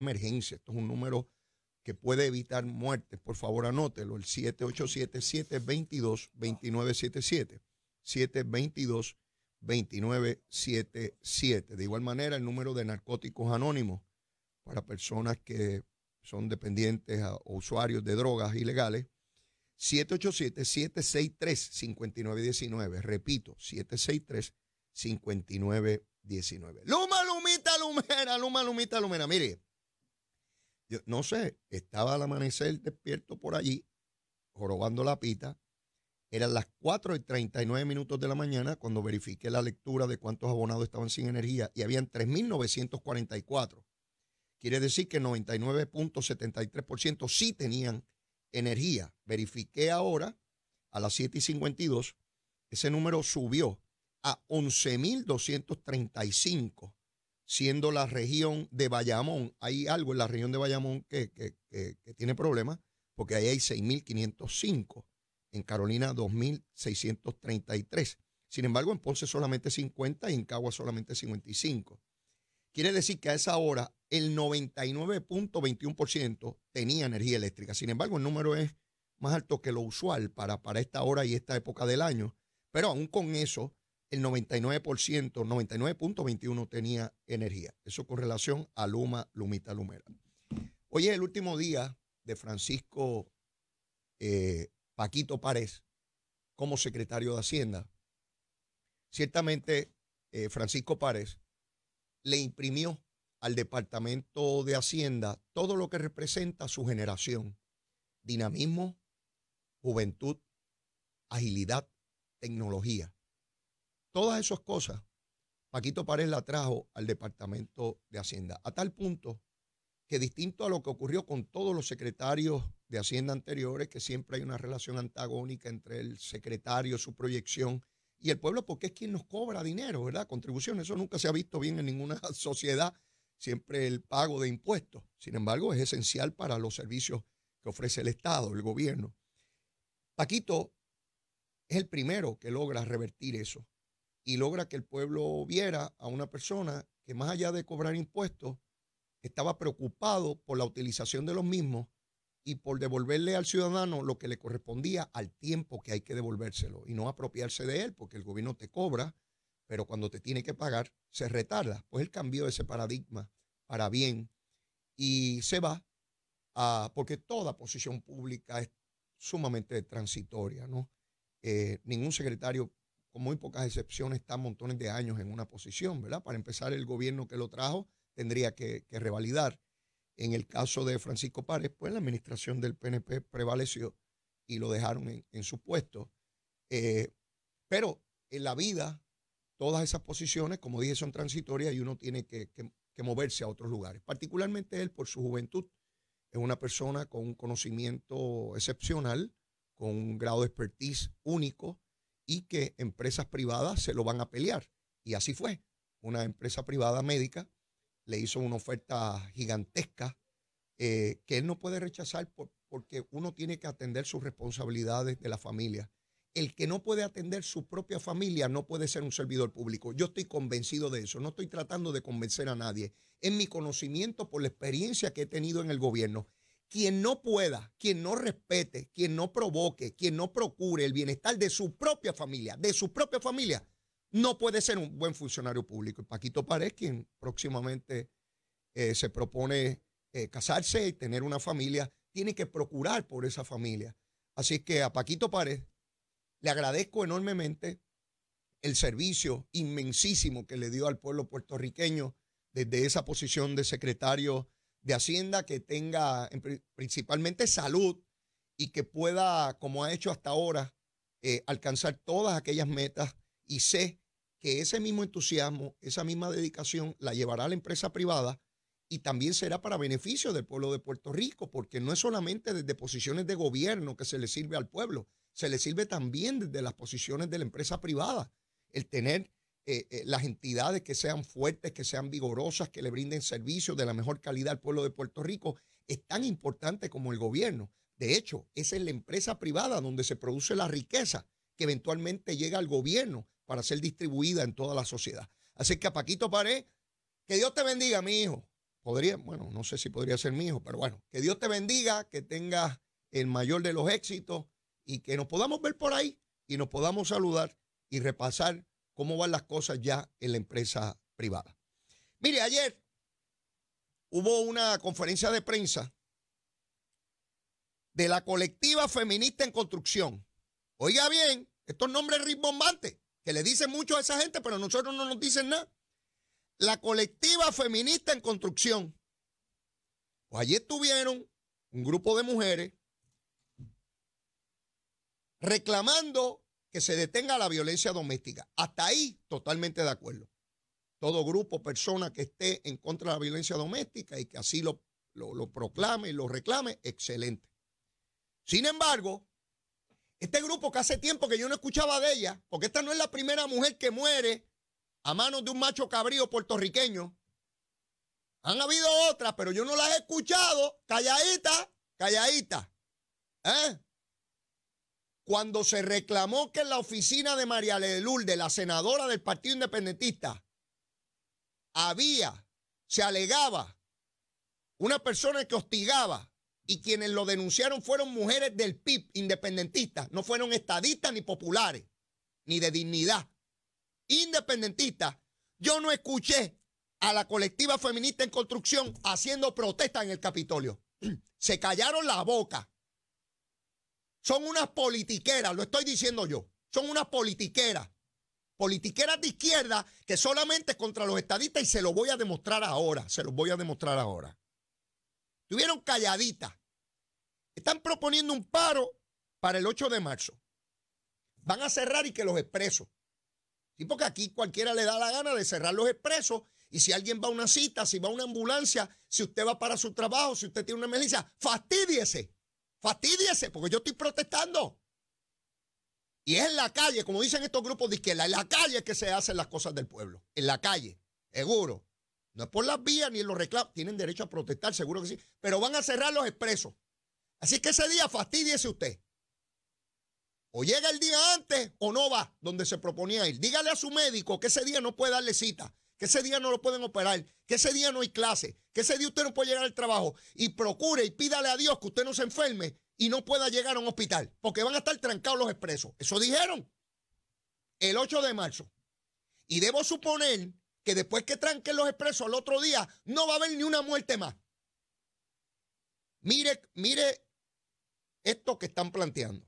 emergencia. Esto es un número que puede evitar muertes. Por favor, anótelo, el 787-722-2977. 722-2977. De igual manera, el número de narcóticos anónimos para personas que son dependientes o usuarios de drogas ilegales. 787-763-5919. Repito, 763-5919. Luma, Lumita, Lumera, Luma, Lumita, Lumera. Mire, no sé, estaba al amanecer despierto por allí, jorobando la pita. Eran las 4 y 39 minutos de la mañana cuando verifiqué la lectura de cuántos abonados estaban sin energía y habían 3.944. Quiere decir que 99.73% sí tenían energía. Verifiqué ahora a las 7 y 52, ese número subió a 11.235 siendo la región de Bayamón, hay algo en la región de Bayamón que, tiene problemas, porque ahí hay 6.505, en Carolina 2.633. Sin embargo, en Ponce solamente 50 y en Cagua solamente 55. Quiere decir que a esa hora el 99.21% tenía energía eléctrica. Sin embargo, el número es más alto que lo usual para, para esta hora y esta época del año. Pero aún con eso, el 99%, 99.21 tenía energía. Eso con relación a Luma, Lumita, Lumera. Hoy es el último día de Francisco eh, Paquito Párez como secretario de Hacienda. Ciertamente, eh, Francisco Párez le imprimió al Departamento de Hacienda todo lo que representa su generación. Dinamismo, juventud, agilidad, tecnología. Todas esas cosas, Paquito Párez la trajo al Departamento de Hacienda, a tal punto que distinto a lo que ocurrió con todos los secretarios de Hacienda anteriores, que siempre hay una relación antagónica entre el secretario, su proyección y el pueblo, porque es quien nos cobra dinero, ¿verdad? Contribución. eso nunca se ha visto bien en ninguna sociedad, siempre el pago de impuestos. Sin embargo, es esencial para los servicios que ofrece el Estado, el gobierno. Paquito es el primero que logra revertir eso y logra que el pueblo viera a una persona que más allá de cobrar impuestos, estaba preocupado por la utilización de los mismos y por devolverle al ciudadano lo que le correspondía al tiempo que hay que devolvérselo y no apropiarse de él, porque el gobierno te cobra, pero cuando te tiene que pagar, se retarda. Pues él cambió ese paradigma para bien y se va, a, porque toda posición pública es sumamente transitoria, ¿no? Eh, ningún secretario con muy pocas excepciones, está montones de años en una posición, ¿verdad? Para empezar, el gobierno que lo trajo tendría que, revalidar. En el caso de Francisco Párez, pues la administración del PNP prevaleció y lo dejaron en, su puesto. Eh, pero en la vida, todas esas posiciones, como dije, son transitorias y uno tiene que, que moverse a otros lugares. Particularmente él, por su juventud, es una persona con un conocimiento excepcional, con un grado de expertise único y que empresas privadas se lo van a pelear. Y así fue. Una empresa privada médica le hizo una oferta gigantesca eh, que él no puede rechazar porque uno tiene que atender sus responsabilidades de la familia. El que no puede atender su propia familia no puede ser un servidor público. Yo estoy convencido de eso. No estoy tratando de convencer a nadie. en mi conocimiento por la experiencia que he tenido en el gobierno. Quien no pueda, quien no respete, quien no provoque, quien no procure el bienestar de su propia familia, de su propia familia, no puede ser un buen funcionario público. Paquito Párez, quien próximamente eh, se propone eh, casarse y tener una familia, tiene que procurar por esa familia. Así que a Paquito Párez le agradezco enormemente el servicio inmensísimo que le dio al pueblo puertorriqueño desde esa posición de secretario de Hacienda que tenga principalmente salud y que pueda, como ha hecho hasta ahora, eh, alcanzar todas aquellas metas y sé que ese mismo entusiasmo, esa misma dedicación la llevará a la empresa privada y también será para beneficio del pueblo de Puerto Rico, porque no es solamente desde posiciones de gobierno que se le sirve al pueblo, se le sirve también desde las posiciones de la empresa privada. El tener eh, eh, las entidades que sean fuertes, que sean vigorosas, que le brinden servicios de la mejor calidad al pueblo de Puerto Rico, es tan importante como el gobierno. De hecho, esa es la empresa privada donde se produce la riqueza que eventualmente llega al gobierno para ser distribuida en toda la sociedad. Así que a Paquito Paré, que Dios te bendiga, mi hijo. Podría, bueno, no sé si podría ser mi hijo, pero bueno, que Dios te bendiga, que tengas el mayor de los éxitos y que nos podamos ver por ahí y nos podamos saludar y repasar cómo van las cosas ya en la empresa privada. Mire, ayer hubo una conferencia de prensa de la colectiva feminista en construcción. Oiga bien, estos nombres rimbombantes, que le dicen mucho a esa gente, pero a nosotros no nos dicen nada. La colectiva feminista en construcción. Pues allí estuvieron un grupo de mujeres reclamando que se detenga la violencia doméstica. Hasta ahí totalmente de acuerdo. Todo grupo, persona que esté en contra de la violencia doméstica y que así lo, lo, proclame y lo reclame, excelente. Sin embargo, este grupo que hace tiempo que yo no escuchaba de ella, porque esta no es la primera mujer que muere a manos de un macho cabrío puertorriqueño. Han habido otras, pero yo no las he escuchado. Calladita, calladita. ¿Eh? cuando se reclamó que en la oficina de María de la senadora del Partido Independentista, había, se alegaba, una persona que hostigaba y quienes lo denunciaron fueron mujeres del PIB independentistas, no fueron estadistas ni populares, ni de dignidad. Independentistas, yo no escuché a la colectiva feminista en construcción haciendo protesta en el Capitolio. Se callaron la boca. Son unas politiqueras, lo estoy diciendo yo. Son unas politiqueras. Politiqueras de izquierda que solamente contra los estadistas y se lo voy a demostrar ahora, se los voy a demostrar ahora. tuvieron calladitas. Están proponiendo un paro para el 8 de marzo. Van a cerrar y que los expresos. Y porque aquí cualquiera le da la gana de cerrar los expresos y si alguien va a una cita, si va a una ambulancia, si usted va para su trabajo, si usted tiene una emergencia, fastidiese. Fastídiese, porque yo estoy protestando. Y es en la calle, como dicen estos grupos de izquierda, en la calle que se hacen las cosas del pueblo. En la calle, seguro. No es por las vías ni en los reclamos. Tienen derecho a protestar, seguro que sí. Pero van a cerrar los expresos. Así que ese día fastidiese usted. O llega el día antes o no va donde se proponía ir. Dígale a su médico que ese día no puede darle cita que ese día no lo pueden operar, que ese día no hay clase, que ese día usted no puede llegar al trabajo y procure y pídale a Dios que usted no se enferme y no pueda llegar a un hospital, porque van a estar trancados los expresos. Eso dijeron el 8 de marzo. Y debo suponer que después que tranquen los expresos al otro día, no va a haber ni una muerte más. Mire, mire esto que están planteando.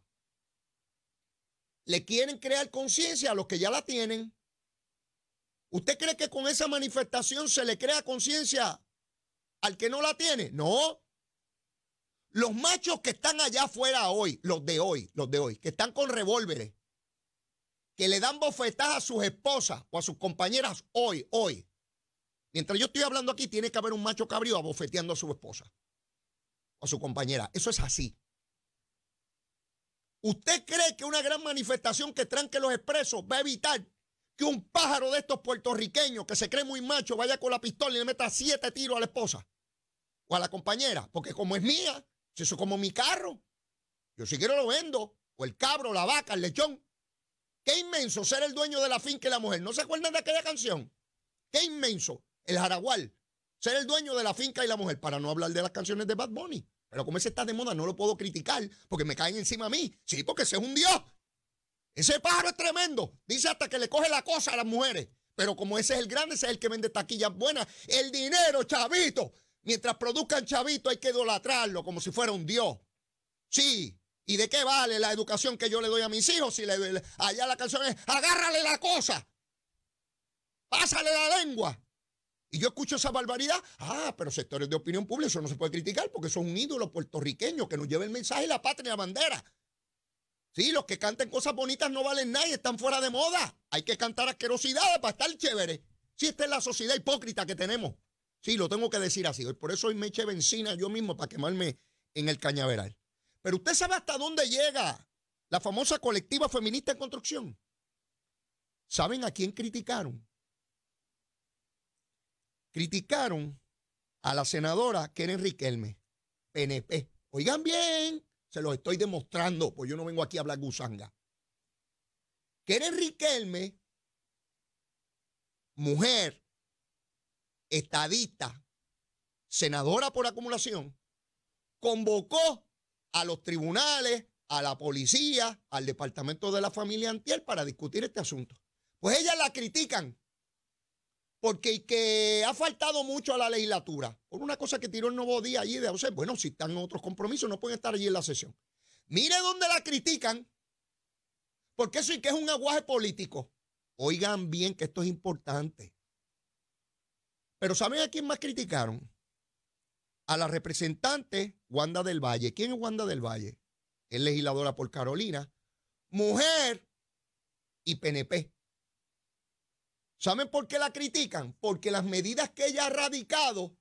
Le quieren crear conciencia a los que ya la tienen ¿Usted cree que con esa manifestación se le crea conciencia al que no la tiene? No. Los machos que están allá afuera hoy, los de hoy, los de hoy, que están con revólveres, que le dan bofetadas a sus esposas o a sus compañeras hoy, hoy. Mientras yo estoy hablando aquí, tiene que haber un macho cabrío abofeteando a su esposa o a su compañera. Eso es así. ¿Usted cree que una gran manifestación que tranque los expresos va a evitar que un pájaro de estos puertorriqueños que se cree muy macho vaya con la pistola y le meta siete tiros a la esposa o a la compañera, porque como es mía, si eso es como mi carro, yo si quiero lo vendo, o el cabro, la vaca, el lechón. Qué inmenso ser el dueño de la finca y la mujer. ¿No se acuerdan de aquella canción? Qué inmenso, el jaragual, ser el dueño de la finca y la mujer, para no hablar de las canciones de Bad Bunny. Pero como ese está de moda, no lo puedo criticar porque me caen encima a mí. Sí, porque ese es un dios. Ese pájaro es tremendo. Dice hasta que le coge la cosa a las mujeres. Pero como ese es el grande, ese es el que vende taquillas buenas. El dinero, chavito. Mientras produzcan chavito, hay que idolatrarlo como si fuera un dios. Sí. ¿Y de qué vale la educación que yo le doy a mis hijos si le, allá la canción es agárrale la cosa? Pásale la lengua. Y yo escucho esa barbaridad. Ah, pero sectores de opinión pública, eso no se puede criticar porque son un ídolo puertorriqueño que nos lleva el mensaje de la patria y la bandera. Sí, los que canten cosas bonitas no valen nada y están fuera de moda. Hay que cantar asquerosidades para estar chévere. Si sí, esta es la sociedad hipócrita que tenemos. Sí, lo tengo que decir así. Por eso hoy me eché benzina yo mismo para quemarme en el cañaveral. Pero usted sabe hasta dónde llega la famosa colectiva feminista en construcción. ¿Saben a quién criticaron? Criticaron a la senadora Keren Riquelme, PNP. Oigan bien, se los estoy demostrando, pues yo no vengo aquí a hablar gusanga. Que Riquelme, mujer, estadista, senadora por acumulación, convocó a los tribunales, a la policía, al departamento de la familia Antiel para discutir este asunto. Pues ella la critican. Porque que ha faltado mucho a la legislatura, por una cosa que tiró el nuevo día allí de José, bueno, si están en otros compromisos, no pueden estar allí en la sesión. Mire dónde la critican, porque eso que es un aguaje político. Oigan bien que esto es importante. Pero ¿saben a quién más criticaron? A la representante Wanda del Valle. ¿Quién es Wanda del Valle? Es legisladora por Carolina, mujer y PNP. ¿Saben por qué la critican? Porque las medidas que ella ha radicado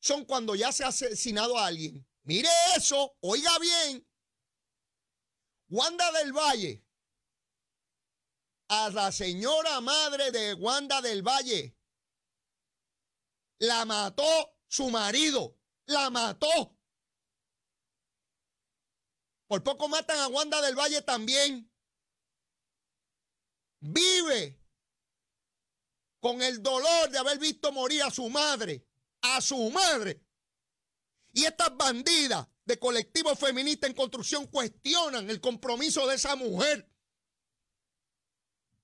son cuando ya se ha asesinado a alguien. Mire eso, oiga bien. Wanda del Valle, a la señora madre de Wanda del Valle, la mató su marido, la mató. Por poco matan a Wanda del Valle también. Vive con el dolor de haber visto morir a su madre, a su madre. Y estas bandidas de colectivos feministas en construcción cuestionan el compromiso de esa mujer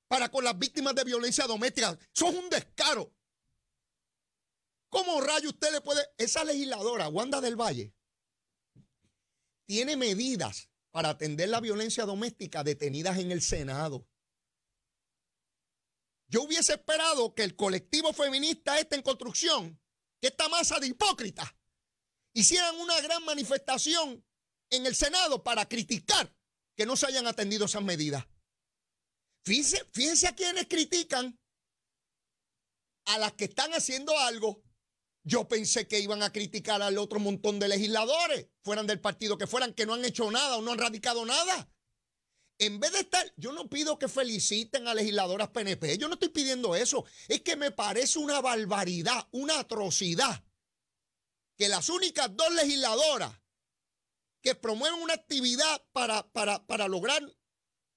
para con las víctimas de violencia doméstica. Eso es un descaro. ¿Cómo rayo usted le puede... Esa legisladora, Wanda del Valle, tiene medidas para atender la violencia doméstica detenidas en el Senado. Yo hubiese esperado que el colectivo feminista este en construcción, que esta masa de hipócritas, hicieran una gran manifestación en el Senado para criticar que no se hayan atendido esas medidas. Fíjense, fíjense a quienes critican, a las que están haciendo algo. Yo pensé que iban a criticar al otro montón de legisladores, fueran del partido que fueran, que no han hecho nada o no han radicado nada. En vez de estar, yo no pido que feliciten a legisladoras PNP, yo no estoy pidiendo eso. Es que me parece una barbaridad, una atrocidad, que las únicas dos legisladoras que promueven una actividad para, lograr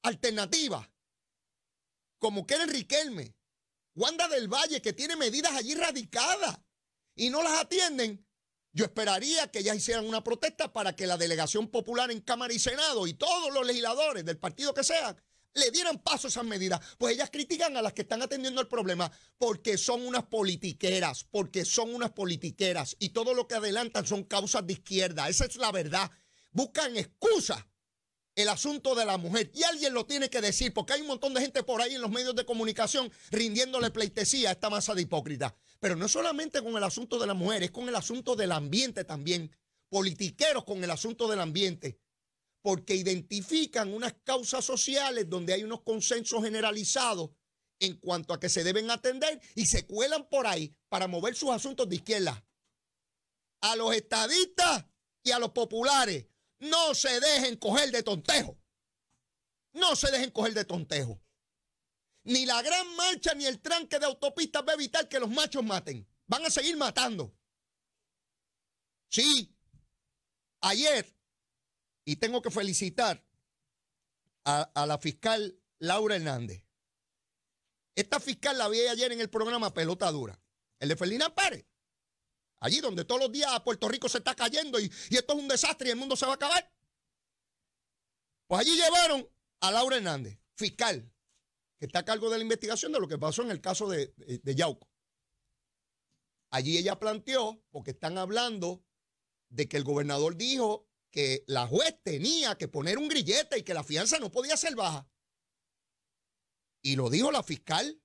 alternativas, como Keren Riquelme, Wanda del Valle, que tiene medidas allí radicadas y no las atienden, yo esperaría que ya hicieran una protesta para que la delegación popular en Cámara y Senado y todos los legisladores del partido que sea, le dieran paso a esas medidas. Pues ellas critican a las que están atendiendo el problema porque son unas politiqueras, porque son unas politiqueras y todo lo que adelantan son causas de izquierda. Esa es la verdad. Buscan excusa el asunto de la mujer. Y alguien lo tiene que decir, porque hay un montón de gente por ahí en los medios de comunicación rindiéndole pleitesía a esta masa de hipócritas. Pero no solamente con el asunto de las mujeres, es con el asunto del ambiente también. Politiqueros con el asunto del ambiente. Porque identifican unas causas sociales donde hay unos consensos generalizados en cuanto a que se deben atender y se cuelan por ahí para mover sus asuntos de izquierda. A los estadistas y a los populares, no se dejen coger de tontejo. No se dejen coger de tontejo. Ni la gran marcha ni el tranque de autopistas va a evitar que los machos maten. Van a seguir matando. Sí. Ayer, y tengo que felicitar a, la fiscal Laura Hernández. Esta fiscal la vi ayer en el programa Pelota Dura, el de Felina Pare Allí donde todos los días Puerto Rico se está cayendo y, y, esto es un desastre y el mundo se va a acabar. Pues allí llevaron a Laura Hernández, fiscal que está a cargo de la investigación de lo que pasó en el caso de, eh, de Yauco. Allí ella planteó, porque están hablando de que el gobernador dijo que la juez tenía que poner un grillete y que la fianza no podía ser baja. Y lo dijo la fiscal.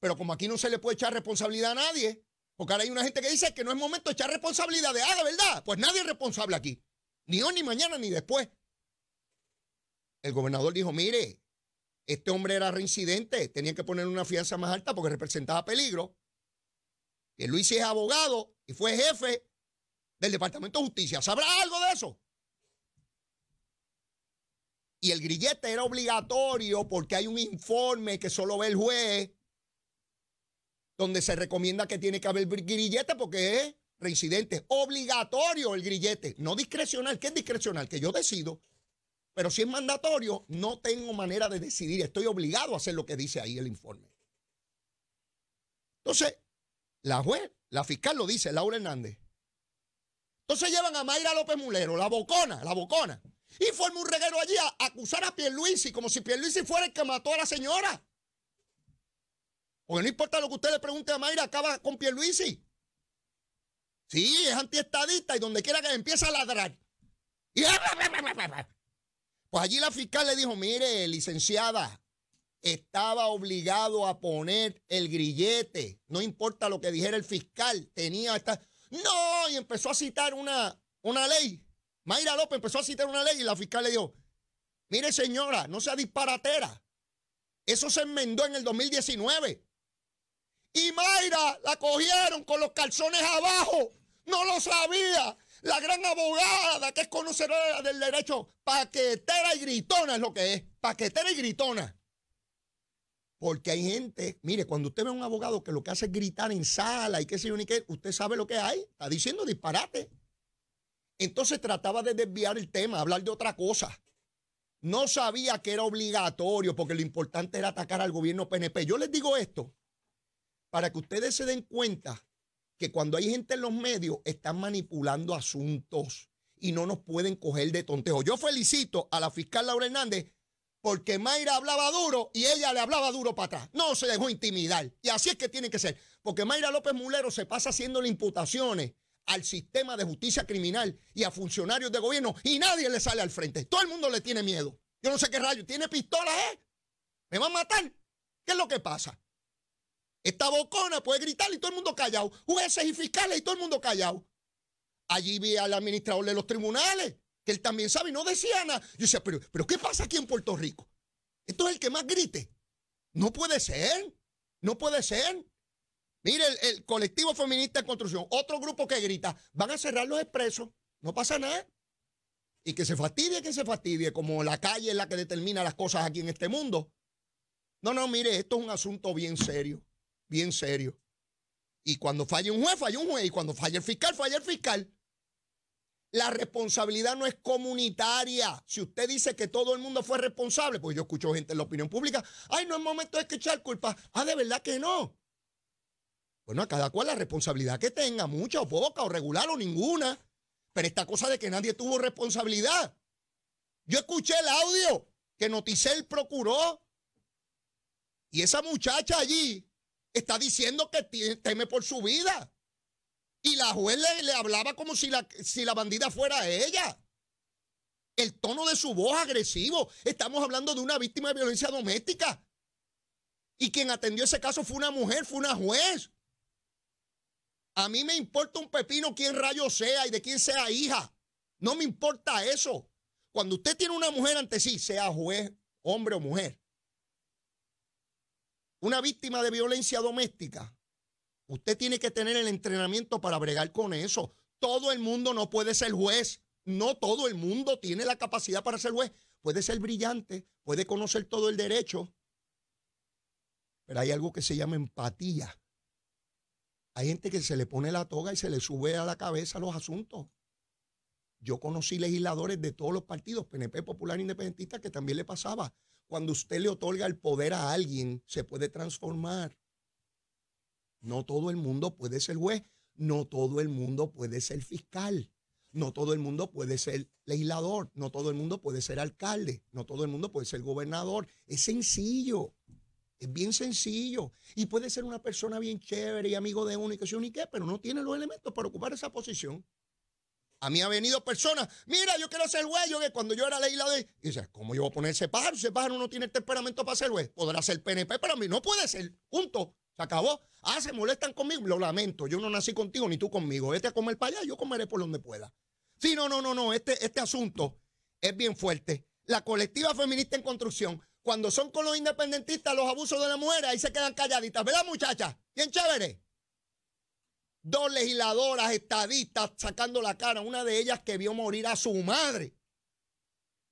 Pero como aquí no se le puede echar responsabilidad a nadie, porque ahora hay una gente que dice que no es momento de echar responsabilidad de, haga verdad, pues nadie es responsable aquí. Ni hoy, ni mañana, ni después. El gobernador dijo, mire, este hombre era reincidente, tenía que poner una fianza más alta porque representaba peligro. Que Luis es abogado y fue jefe del Departamento de Justicia. ¿Sabrá algo de eso? Y el grillete era obligatorio porque hay un informe que solo ve el juez donde se recomienda que tiene que haber grillete porque es reincidente. Obligatorio el grillete, no discrecional. ¿Qué es discrecional? Que yo decido. Pero si es mandatorio, no tengo manera de decidir. Estoy obligado a hacer lo que dice ahí el informe. Entonces, la juez, la fiscal lo dice, Laura Hernández. Entonces llevan a Mayra López Mulero, la bocona, la bocona. Y fue un reguero allí a acusar a Pierluisi, como si Pierluisi fuera el que mató a la señora. Porque no importa lo que usted le pregunte a Mayra, acaba con Pierluisi. Sí, es antiestadista y donde quiera que empieza a ladrar. Y... Pues allí la fiscal le dijo, mire, licenciada, estaba obligado a poner el grillete, no importa lo que dijera el fiscal, tenía esta... No, y empezó a citar una, una ley. Mayra López empezó a citar una ley y la fiscal le dijo, mire señora, no sea disparatera. Eso se enmendó en el 2019. Y Mayra la cogieron con los calzones abajo. No lo sabía la gran abogada que es conocedora del derecho, paquetera y gritona es lo que es, paquetera y gritona. Porque hay gente, mire, cuando usted ve a un abogado que lo que hace es gritar en sala y qué sé yo ni qué, usted sabe lo que hay, está diciendo disparate. Entonces trataba de desviar el tema, hablar de otra cosa. No sabía que era obligatorio porque lo importante era atacar al gobierno PNP. Yo les digo esto para que ustedes se den cuenta que cuando hay gente en los medios están manipulando asuntos y no nos pueden coger de tontejo. Yo felicito a la fiscal Laura Hernández porque Mayra hablaba duro y ella le hablaba duro para atrás. No se dejó intimidar. Y así es que tiene que ser. Porque Mayra López Mulero se pasa haciendo imputaciones al sistema de justicia criminal y a funcionarios de gobierno y nadie le sale al frente. Todo el mundo le tiene miedo. Yo no sé qué rayo. Tiene pistola, ¿eh? ¿Me va a matar? ¿Qué es lo que pasa? Esta bocona puede gritar y todo el mundo callado. Jueces y fiscales y todo el mundo callado. Allí vi al administrador de los tribunales, que él también sabe y no decía nada. Yo decía, pero, ¿qué pasa aquí en Puerto Rico? Esto es el que más grite. No puede ser. No puede ser. Mire, el, colectivo feminista en construcción, otro grupo que grita, van a cerrar los expresos. No pasa nada. Y que se fastidie, que se fastidie, como la calle es la que determina las cosas aquí en este mundo. No, no, mire, esto es un asunto bien serio bien serio. Y cuando falla un juez, falla un juez. Y cuando falla el fiscal, falla el fiscal. La responsabilidad no es comunitaria. Si usted dice que todo el mundo fue responsable, pues yo escucho gente en la opinión pública, ay, no es momento de que echar culpa. Ah, de verdad que no. Bueno, a cada cual la responsabilidad que tenga, mucha o poca, o regular o ninguna. Pero esta cosa de que nadie tuvo responsabilidad. Yo escuché el audio que Noticel procuró. Y esa muchacha allí, está diciendo que teme por su vida. Y la juez le, hablaba como si la, si la bandida fuera ella. El tono de su voz agresivo. Estamos hablando de una víctima de violencia doméstica. Y quien atendió ese caso fue una mujer, fue una juez. A mí me importa un pepino quién rayo sea y de quién sea hija. No me importa eso. Cuando usted tiene una mujer ante sí, sea juez, hombre o mujer, una víctima de violencia doméstica, usted tiene que tener el entrenamiento para bregar con eso. Todo el mundo no puede ser juez. No todo el mundo tiene la capacidad para ser juez. Puede ser brillante, puede conocer todo el derecho. Pero hay algo que se llama empatía. Hay gente que se le pone la toga y se le sube a la cabeza los asuntos. Yo conocí legisladores de todos los partidos, PNP, Popular, Independentista, que también le pasaba. Cuando usted le otorga el poder a alguien, se puede transformar. No todo el mundo puede ser juez, no todo el mundo puede ser fiscal, no todo el mundo puede ser legislador, no todo el mundo puede ser alcalde, no todo el mundo puede ser gobernador. Es sencillo, es bien sencillo. Y puede ser una persona bien chévere y amigo de uno y que unique, pero no tiene los elementos para ocupar esa posición. A mí ha venido personas, mira, yo quiero ser güey, yo que cuando yo era ley la de... Y dice, ¿cómo yo voy a poner ese pájaro? Ese pájaro no tiene el temperamento para ser güey, Podrá ser PNP, pero a mí no puede ser. Punto. Se acabó. Ah, se molestan conmigo. Lo lamento. Yo no nací contigo ni tú conmigo. Este a comer para allá, yo comeré por donde pueda. Sí, no, no, no, no. Este, este asunto es bien fuerte. La colectiva feminista en construcción, cuando son con los independentistas, los abusos de la mujer, ahí se quedan calladitas. ¿Verdad, muchachas? Bien chévere dos legisladoras estadistas sacando la cara, una de ellas que vio morir a su madre,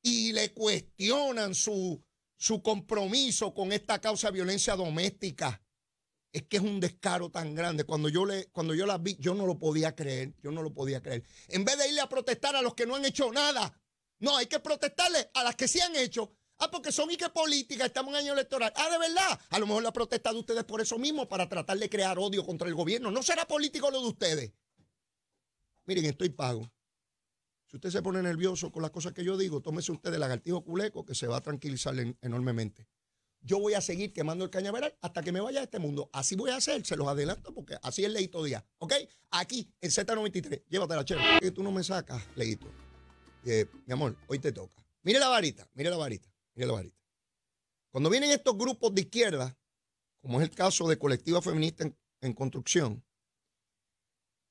y le cuestionan su, su compromiso con esta causa de violencia doméstica. Es que es un descaro tan grande. Cuando yo, le, cuando yo las vi, yo no lo podía creer, yo no lo podía creer. En vez de irle a protestar a los que no han hecho nada, no, hay que protestarle a las que sí han hecho Ah, porque son y que política, estamos en año electoral. Ah, de verdad. A lo mejor la protesta de ustedes por eso mismo, para tratar de crear odio contra el gobierno. No será político lo de ustedes. Miren, estoy pago. Si usted se pone nervioso con las cosas que yo digo, tómese usted el lagartijo culeco que se va a tranquilizar enormemente. Yo voy a seguir quemando el cañaveral hasta que me vaya a este mundo. Así voy a hacer, se los adelanto porque así es Leito día, ¿Ok? Aquí, en Z93. Llévatela, ¿Por Que tú no me sacas, Leito. Eh, mi amor, hoy te toca. Mire la varita, mire la varita. Cuando vienen estos grupos de izquierda, como es el caso de Colectiva Feminista en, Construcción,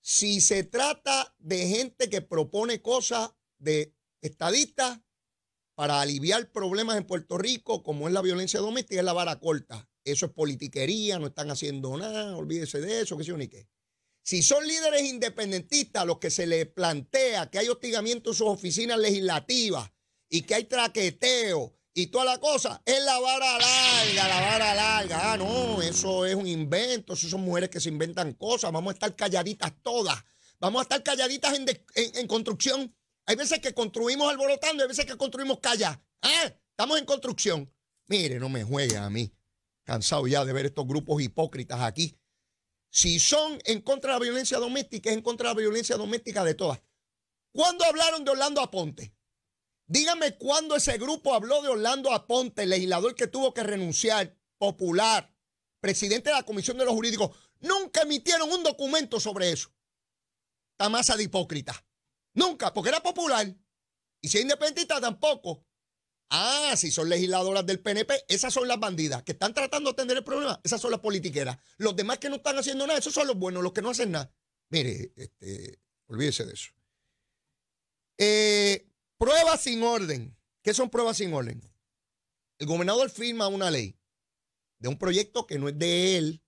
si se trata de gente que propone cosas de estadistas para aliviar problemas en Puerto Rico, como es la violencia doméstica, es la vara corta. Eso es politiquería, no están haciendo nada, olvídese de eso, que se ni qué. Si son líderes independentistas los que se les plantea que hay hostigamiento en sus oficinas legislativas y que hay traqueteo y toda la cosa, es la vara larga, la vara larga. Ah, no, eso es un invento, eso son mujeres que se inventan cosas, vamos a estar calladitas todas, vamos a estar calladitas en, construcción. Hay veces que construimos alborotando, hay veces que construimos calla. Ah, estamos en construcción. Mire, no me juegues a mí. Cansado ya de ver estos grupos hipócritas aquí. Si son en contra de la violencia doméstica, es en contra de la violencia doméstica de todas. ¿Cuándo hablaron de Orlando Aponte? Dígame cuándo ese grupo habló de Orlando Aponte, legislador que tuvo que renunciar, popular, presidente de la Comisión de los Jurídicos. Nunca emitieron un documento sobre eso. Esta masa de hipócritas. Nunca, porque era popular. Y si es independentista, tampoco. Ah, si son legisladoras del PNP, esas son las bandidas que están tratando de atender el problema, esas son las politiqueras. Los demás que no están haciendo nada, esos son los buenos, los que no hacen nada. Mire, este, olvídese de eso. Eh, sin orden. ¿Qué son pruebas sin orden? El gobernador firma una ley de un proyecto que no es de él,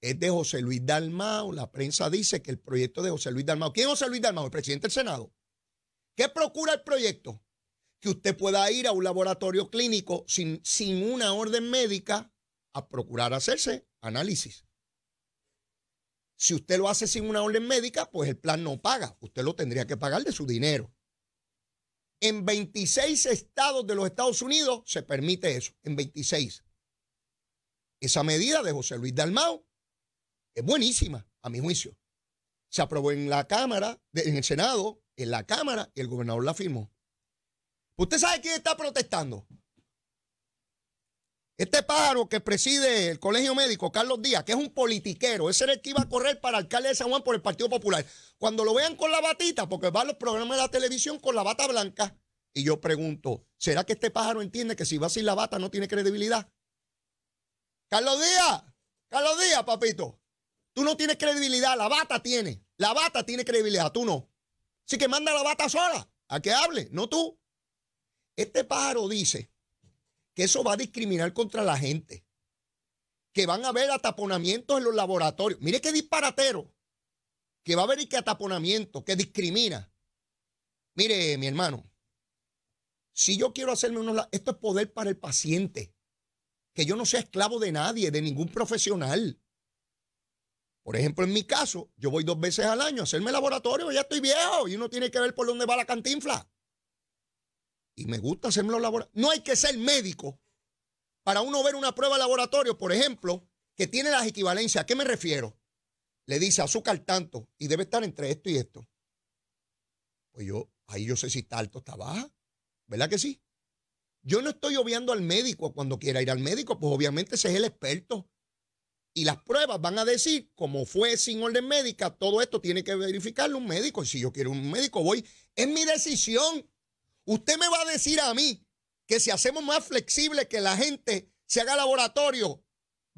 es de José Luis Dalmao La prensa dice que el proyecto de José Luis Dalmao ¿Quién es José Luis Dalmao? El presidente del Senado. ¿Qué procura el proyecto? Que usted pueda ir a un laboratorio clínico sin, sin una orden médica a procurar hacerse análisis. Si usted lo hace sin una orden médica, pues el plan no paga. Usted lo tendría que pagar de su dinero. En 26 estados de los Estados Unidos se permite eso, en 26. Esa medida de José Luis Dalmau es buenísima, a mi juicio. Se aprobó en la Cámara, en el Senado, en la Cámara, y el gobernador la firmó. ¿Usted sabe quién está protestando? Este pájaro que preside el Colegio Médico, Carlos Díaz, que es un politiquero, ese era el que iba a correr para alcalde de San Juan por el Partido Popular. Cuando lo vean con la batita, porque va a los programas de la televisión con la bata blanca, y yo pregunto, ¿será que este pájaro entiende que si va sin la bata no tiene credibilidad? Carlos Díaz, Carlos Díaz, papito, tú no tienes credibilidad, la bata tiene, la bata tiene credibilidad, tú no. Así que manda la bata sola, a que hable, no tú. Este pájaro dice que eso va a discriminar contra la gente, que van a haber ataponamientos en los laboratorios. Mire qué disparatero, que va a haber y que ataponamiento, que discrimina. Mire, mi hermano, si yo quiero hacerme unos... Esto es poder para el paciente, que yo no sea esclavo de nadie, de ningún profesional. Por ejemplo, en mi caso, yo voy dos veces al año a hacerme laboratorio, ya estoy viejo y uno tiene que ver por dónde va la cantinfla y me gusta hacerme los laboratorios. No hay que ser médico para uno ver una prueba de laboratorio, por ejemplo, que tiene las equivalencias. ¿A qué me refiero? Le dice azúcar tanto y debe estar entre esto y esto. Pues yo, ahí yo sé si está alto está baja. ¿Verdad que sí? Yo no estoy obviando al médico cuando quiera ir al médico, pues obviamente ese es el experto. Y las pruebas van a decir, como fue sin orden médica, todo esto tiene que verificarlo un médico. Y si yo quiero un médico, voy. Es mi decisión. Usted me va a decir a mí que si hacemos más flexible que la gente se haga laboratorio,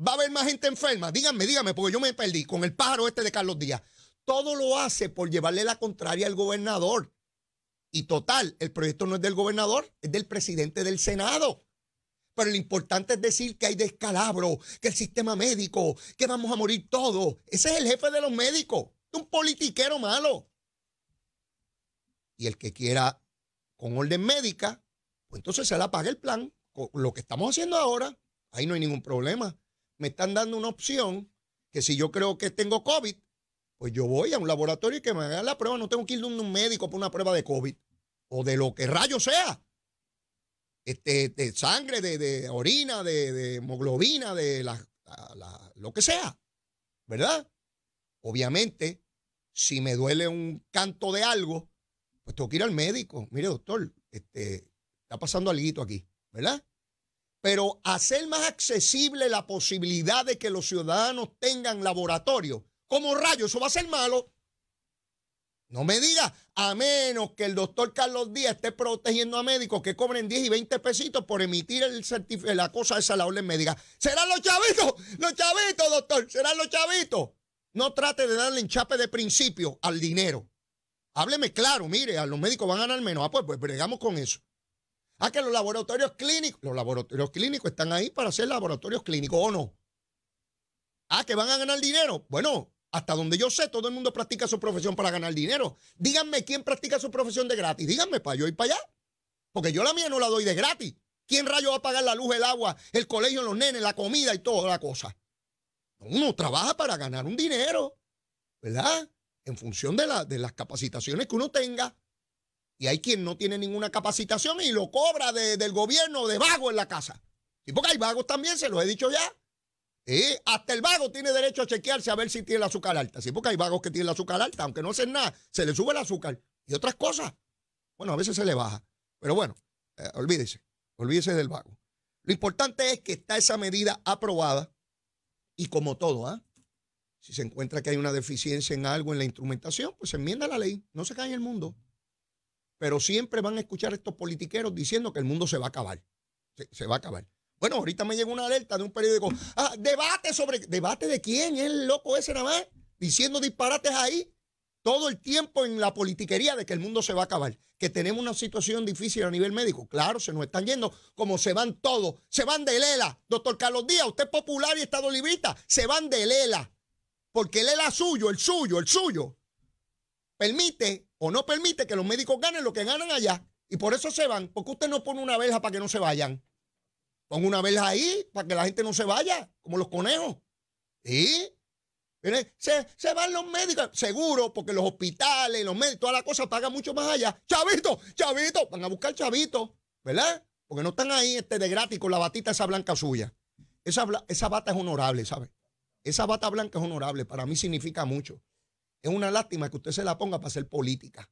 va a haber más gente enferma. Díganme, díganme, porque yo me perdí con el pájaro este de Carlos Díaz. Todo lo hace por llevarle la contraria al gobernador. Y total, el proyecto no es del gobernador, es del presidente del Senado. Pero lo importante es decir que hay descalabro, que el sistema médico, que vamos a morir todos. Ese es el jefe de los médicos, un politiquero malo. Y el que quiera con orden médica, pues entonces se la paga el plan. Lo que estamos haciendo ahora, ahí no hay ningún problema. Me están dando una opción que si yo creo que tengo COVID, pues yo voy a un laboratorio y que me hagan la prueba. No tengo que ir a un médico para una prueba de COVID o de lo que rayo sea. Este, de sangre, de, orina, de, hemoglobina, de lo que sea. ¿Verdad? Obviamente, si me duele un canto de algo, pues tengo que ir al médico. Mire, doctor, este, está pasando algo aquí, ¿verdad? Pero hacer más accesible la posibilidad de que los ciudadanos tengan laboratorio, como rayos? eso va a ser malo. No me diga, a menos que el doctor Carlos Díaz esté protegiendo a médicos que cobren 10 y 20 pesitos por emitir el la cosa esa, la orden médica. ¿Serán los chavitos? Los chavitos, doctor, serán los chavitos. No trate de darle chape de principio al dinero. Hábleme claro, mire, a los médicos van a ganar menos. Ah, pues, pues bregamos con eso. Ah, que los laboratorios clínicos, los laboratorios clínicos están ahí para hacer laboratorios clínicos o no. Ah, que van a ganar dinero. Bueno, hasta donde yo sé, todo el mundo practica su profesión para ganar dinero. Díganme quién practica su profesión de gratis. Díganme para yo ir para allá. Porque yo la mía no la doy de gratis. ¿Quién rayo va a pagar la luz, el agua, el colegio, los nenes, la comida y toda la cosa? Uno trabaja para ganar un dinero, ¿verdad? en función de, la, de las capacitaciones que uno tenga. Y hay quien no tiene ninguna capacitación y lo cobra del gobierno de vago en la casa. Y porque hay vagos también, se lo he dicho ya. hasta el vago tiene derecho a chequearse a ver si tiene la azúcar alta. Sí, porque hay vagos que tienen la azúcar alta, aunque no hacen nada, se le sube el azúcar y otras cosas. Bueno, a veces se le baja. Pero bueno, eh, olvídese, olvídese del vago. Lo importante es que está esa medida aprobada y como todo, ¿ah? Si se encuentra que hay una deficiencia en algo, en la instrumentación, pues se enmienda la ley, no se cae el mundo. Pero siempre van a escuchar estos politiqueros diciendo que el mundo se va a acabar. Se, va a acabar. Bueno, ahorita me llegó una alerta de un periódico. Ah, debate sobre. ¿Debate de quién? ¿Es el loco ese nada más? Diciendo disparates ahí todo el tiempo en la politiquería de que el mundo se va a acabar, que tenemos una situación difícil a nivel médico. Claro, se nos están yendo como se van todos. Se van de Lela. Doctor Carlos Díaz, usted es popular y estado librista. Se van de Lela porque él la suyo, el suyo, el suyo, permite o no permite que los médicos ganen lo que ganan allá. Y por eso se van. porque usted no pone una verja para que no se vayan? Pon una verja ahí para que la gente no se vaya, como los conejos. ¿Sí? Se, van los médicos, seguro, porque los hospitales, los médicos, toda la cosa paga mucho más allá. Chavito, chavito, van a buscar chavito. ¿verdad? Porque no están ahí este de gratis con la batita esa blanca suya. Esa, esa bata es honorable, ¿sabes? Esa bata blanca es honorable, para mí significa mucho. Es una lástima que usted se la ponga para hacer política.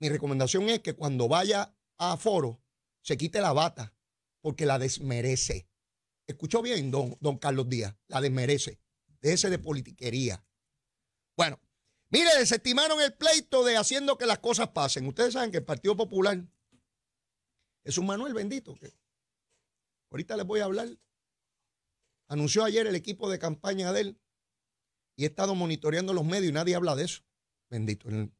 Mi recomendación es que cuando vaya a foro se quite la bata porque la desmerece. Escuchó bien, don, don Carlos Díaz, la desmerece. ese de politiquería. Bueno, mire, desestimaron el pleito de haciendo que las cosas pasen. Ustedes saben que el Partido Popular es un Manuel bendito. ahorita les voy a hablar Anunció ayer el equipo de campaña de él y he estado monitoreando los medios y nadie habla de eso. Bendito. Bueno,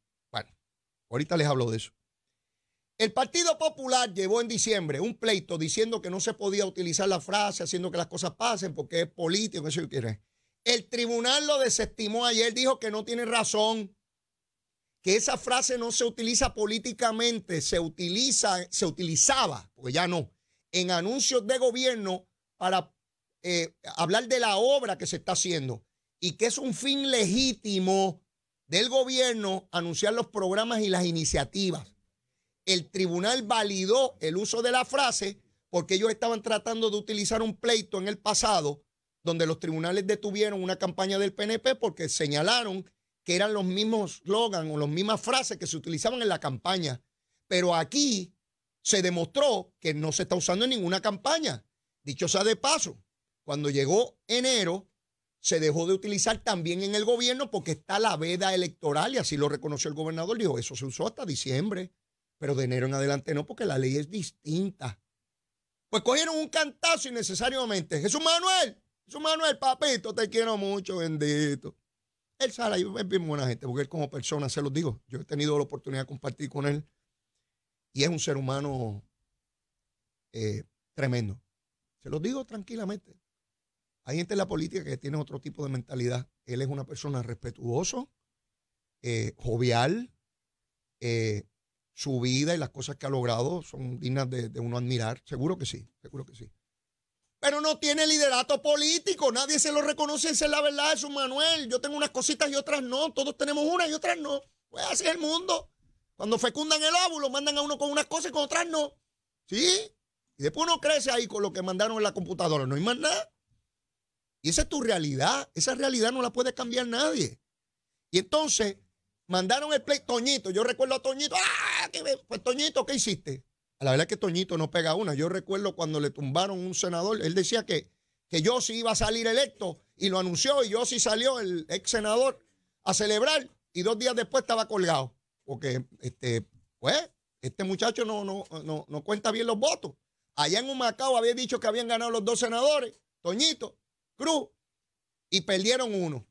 ahorita les hablo de eso. El Partido Popular llevó en diciembre un pleito diciendo que no se podía utilizar la frase haciendo que las cosas pasen porque es político, eso quiere. El tribunal lo desestimó ayer, dijo que no tiene razón, que esa frase no se utiliza políticamente, se utiliza, se utilizaba, porque ya no, en anuncios de gobierno para eh, hablar de la obra que se está haciendo y que es un fin legítimo del gobierno anunciar los programas y las iniciativas. El tribunal validó el uso de la frase porque ellos estaban tratando de utilizar un pleito en el pasado donde los tribunales detuvieron una campaña del PNP porque señalaron que eran los mismos slogans o las mismas frases que se utilizaban en la campaña. Pero aquí se demostró que no se está usando en ninguna campaña. Dicho sea de paso, cuando llegó enero, se dejó de utilizar también en el gobierno porque está la veda electoral y así lo reconoció el gobernador. Dijo, eso se usó hasta diciembre, pero de enero en adelante no porque la ley es distinta. Pues cogieron un cantazo innecesariamente. Jesús Manuel, Jesús Manuel, papito, te quiero mucho, bendito. Él sale, es bien buena gente, porque él como persona, se los digo, yo he tenido la oportunidad de compartir con él y es un ser humano eh, tremendo. Se los digo tranquilamente. Hay gente en la política que tiene otro tipo de mentalidad. Él es una persona respetuoso, eh, jovial. Eh, su vida y las cosas que ha logrado son dignas de, uno admirar. Seguro que sí, seguro que sí. Pero no tiene liderato político. Nadie se lo reconoce. Esa es la verdad, su Manuel. Yo tengo unas cositas y otras no. Todos tenemos unas y otras no. Pues así es el mundo. Cuando fecundan el óvulo, mandan a uno con unas cosas y con otras no. ¿Sí? Y después uno crece ahí con lo que mandaron en la computadora. No hay más nada. Y esa es tu realidad. Esa realidad no la puede cambiar nadie. Y entonces mandaron el play Toñito. Yo recuerdo a Toñito. ¡Ah! Pues Toñito, ¿qué hiciste? La verdad que Toñito no pega una. Yo recuerdo cuando le tumbaron un senador. Él decía que, que yo sí iba a salir electo y lo anunció. Y yo sí salió el ex senador a celebrar. Y dos días después estaba colgado. Porque este, pues, este muchacho no, no, no, no cuenta bien los votos. Allá en Humacao había dicho que habían ganado los dos senadores, Toñito, Cruz y perdieron uno.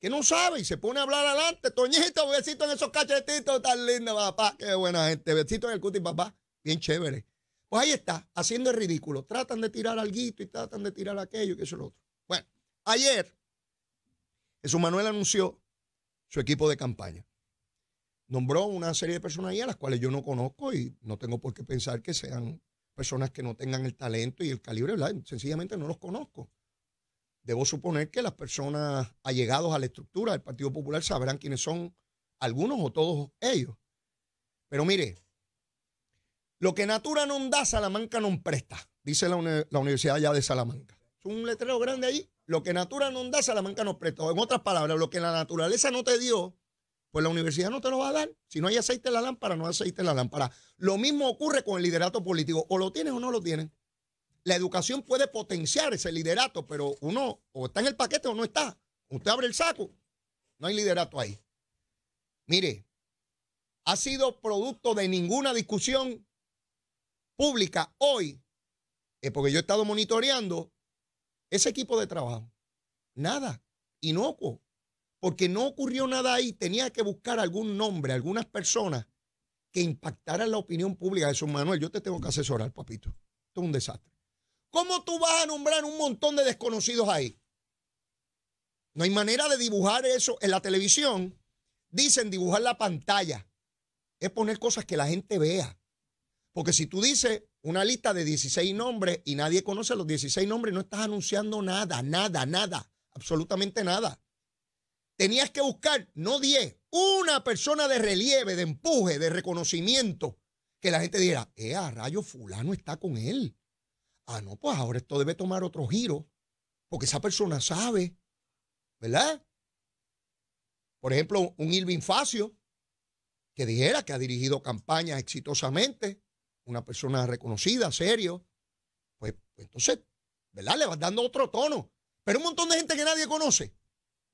Que no sabe y se pone a hablar adelante. Toñito, besito en esos cachetitos tan lindos, papá. Qué buena gente. Besito en el cutis, papá. Bien chévere. Pues ahí está, haciendo el ridículo. Tratan de tirar algo y tratan de tirar aquello y eso es lo otro. Bueno, ayer Jesús Manuel anunció su equipo de campaña. Nombró una serie de personas ahí a las cuales yo no conozco y no tengo por qué pensar que sean personas que no tengan el talento y el calibre, sencillamente no los conozco debo suponer que las personas allegados a la estructura del Partido Popular sabrán quiénes son algunos o todos ellos. Pero mire, lo que natura no da, Salamanca no presta, dice la, Universidad allá de Salamanca. Es un letrero grande ahí. Lo que natura no da, Salamanca no presta. en otras palabras, lo que la naturaleza no te dio, pues la universidad no te lo va a dar. Si no hay aceite en la lámpara, no hay aceite en la lámpara. Lo mismo ocurre con el liderato político. O lo tienes o no lo tienes. La educación puede potenciar ese liderato, pero uno o está en el paquete o no está. Usted abre el saco, no hay liderato ahí. Mire, ha sido producto de ninguna discusión pública hoy, eh, porque yo he estado monitoreando ese equipo de trabajo. Nada, inocuo, porque no ocurrió nada ahí. Tenía que buscar algún nombre, algunas personas que impactaran la opinión pública de Manuel. Yo te tengo que asesorar, papito. Esto es un desastre. ¿Cómo tú vas a nombrar un montón de desconocidos ahí? No hay manera de dibujar eso. En la televisión dicen dibujar la pantalla. Es poner cosas que la gente vea. Porque si tú dices una lista de 16 nombres y nadie conoce los 16 nombres, no estás anunciando nada, nada, nada, absolutamente nada. Tenías que buscar, no 10, una persona de relieve, de empuje, de reconocimiento, que la gente diera, eh, a rayo fulano está con él. Ah, no, pues ahora esto debe tomar otro giro, porque esa persona sabe, ¿verdad? Por ejemplo, un Irving Facio, que dijera que ha dirigido campañas exitosamente, una persona reconocida, serio, pues, pues entonces, ¿verdad? Le vas dando otro tono. Pero un montón de gente que nadie conoce.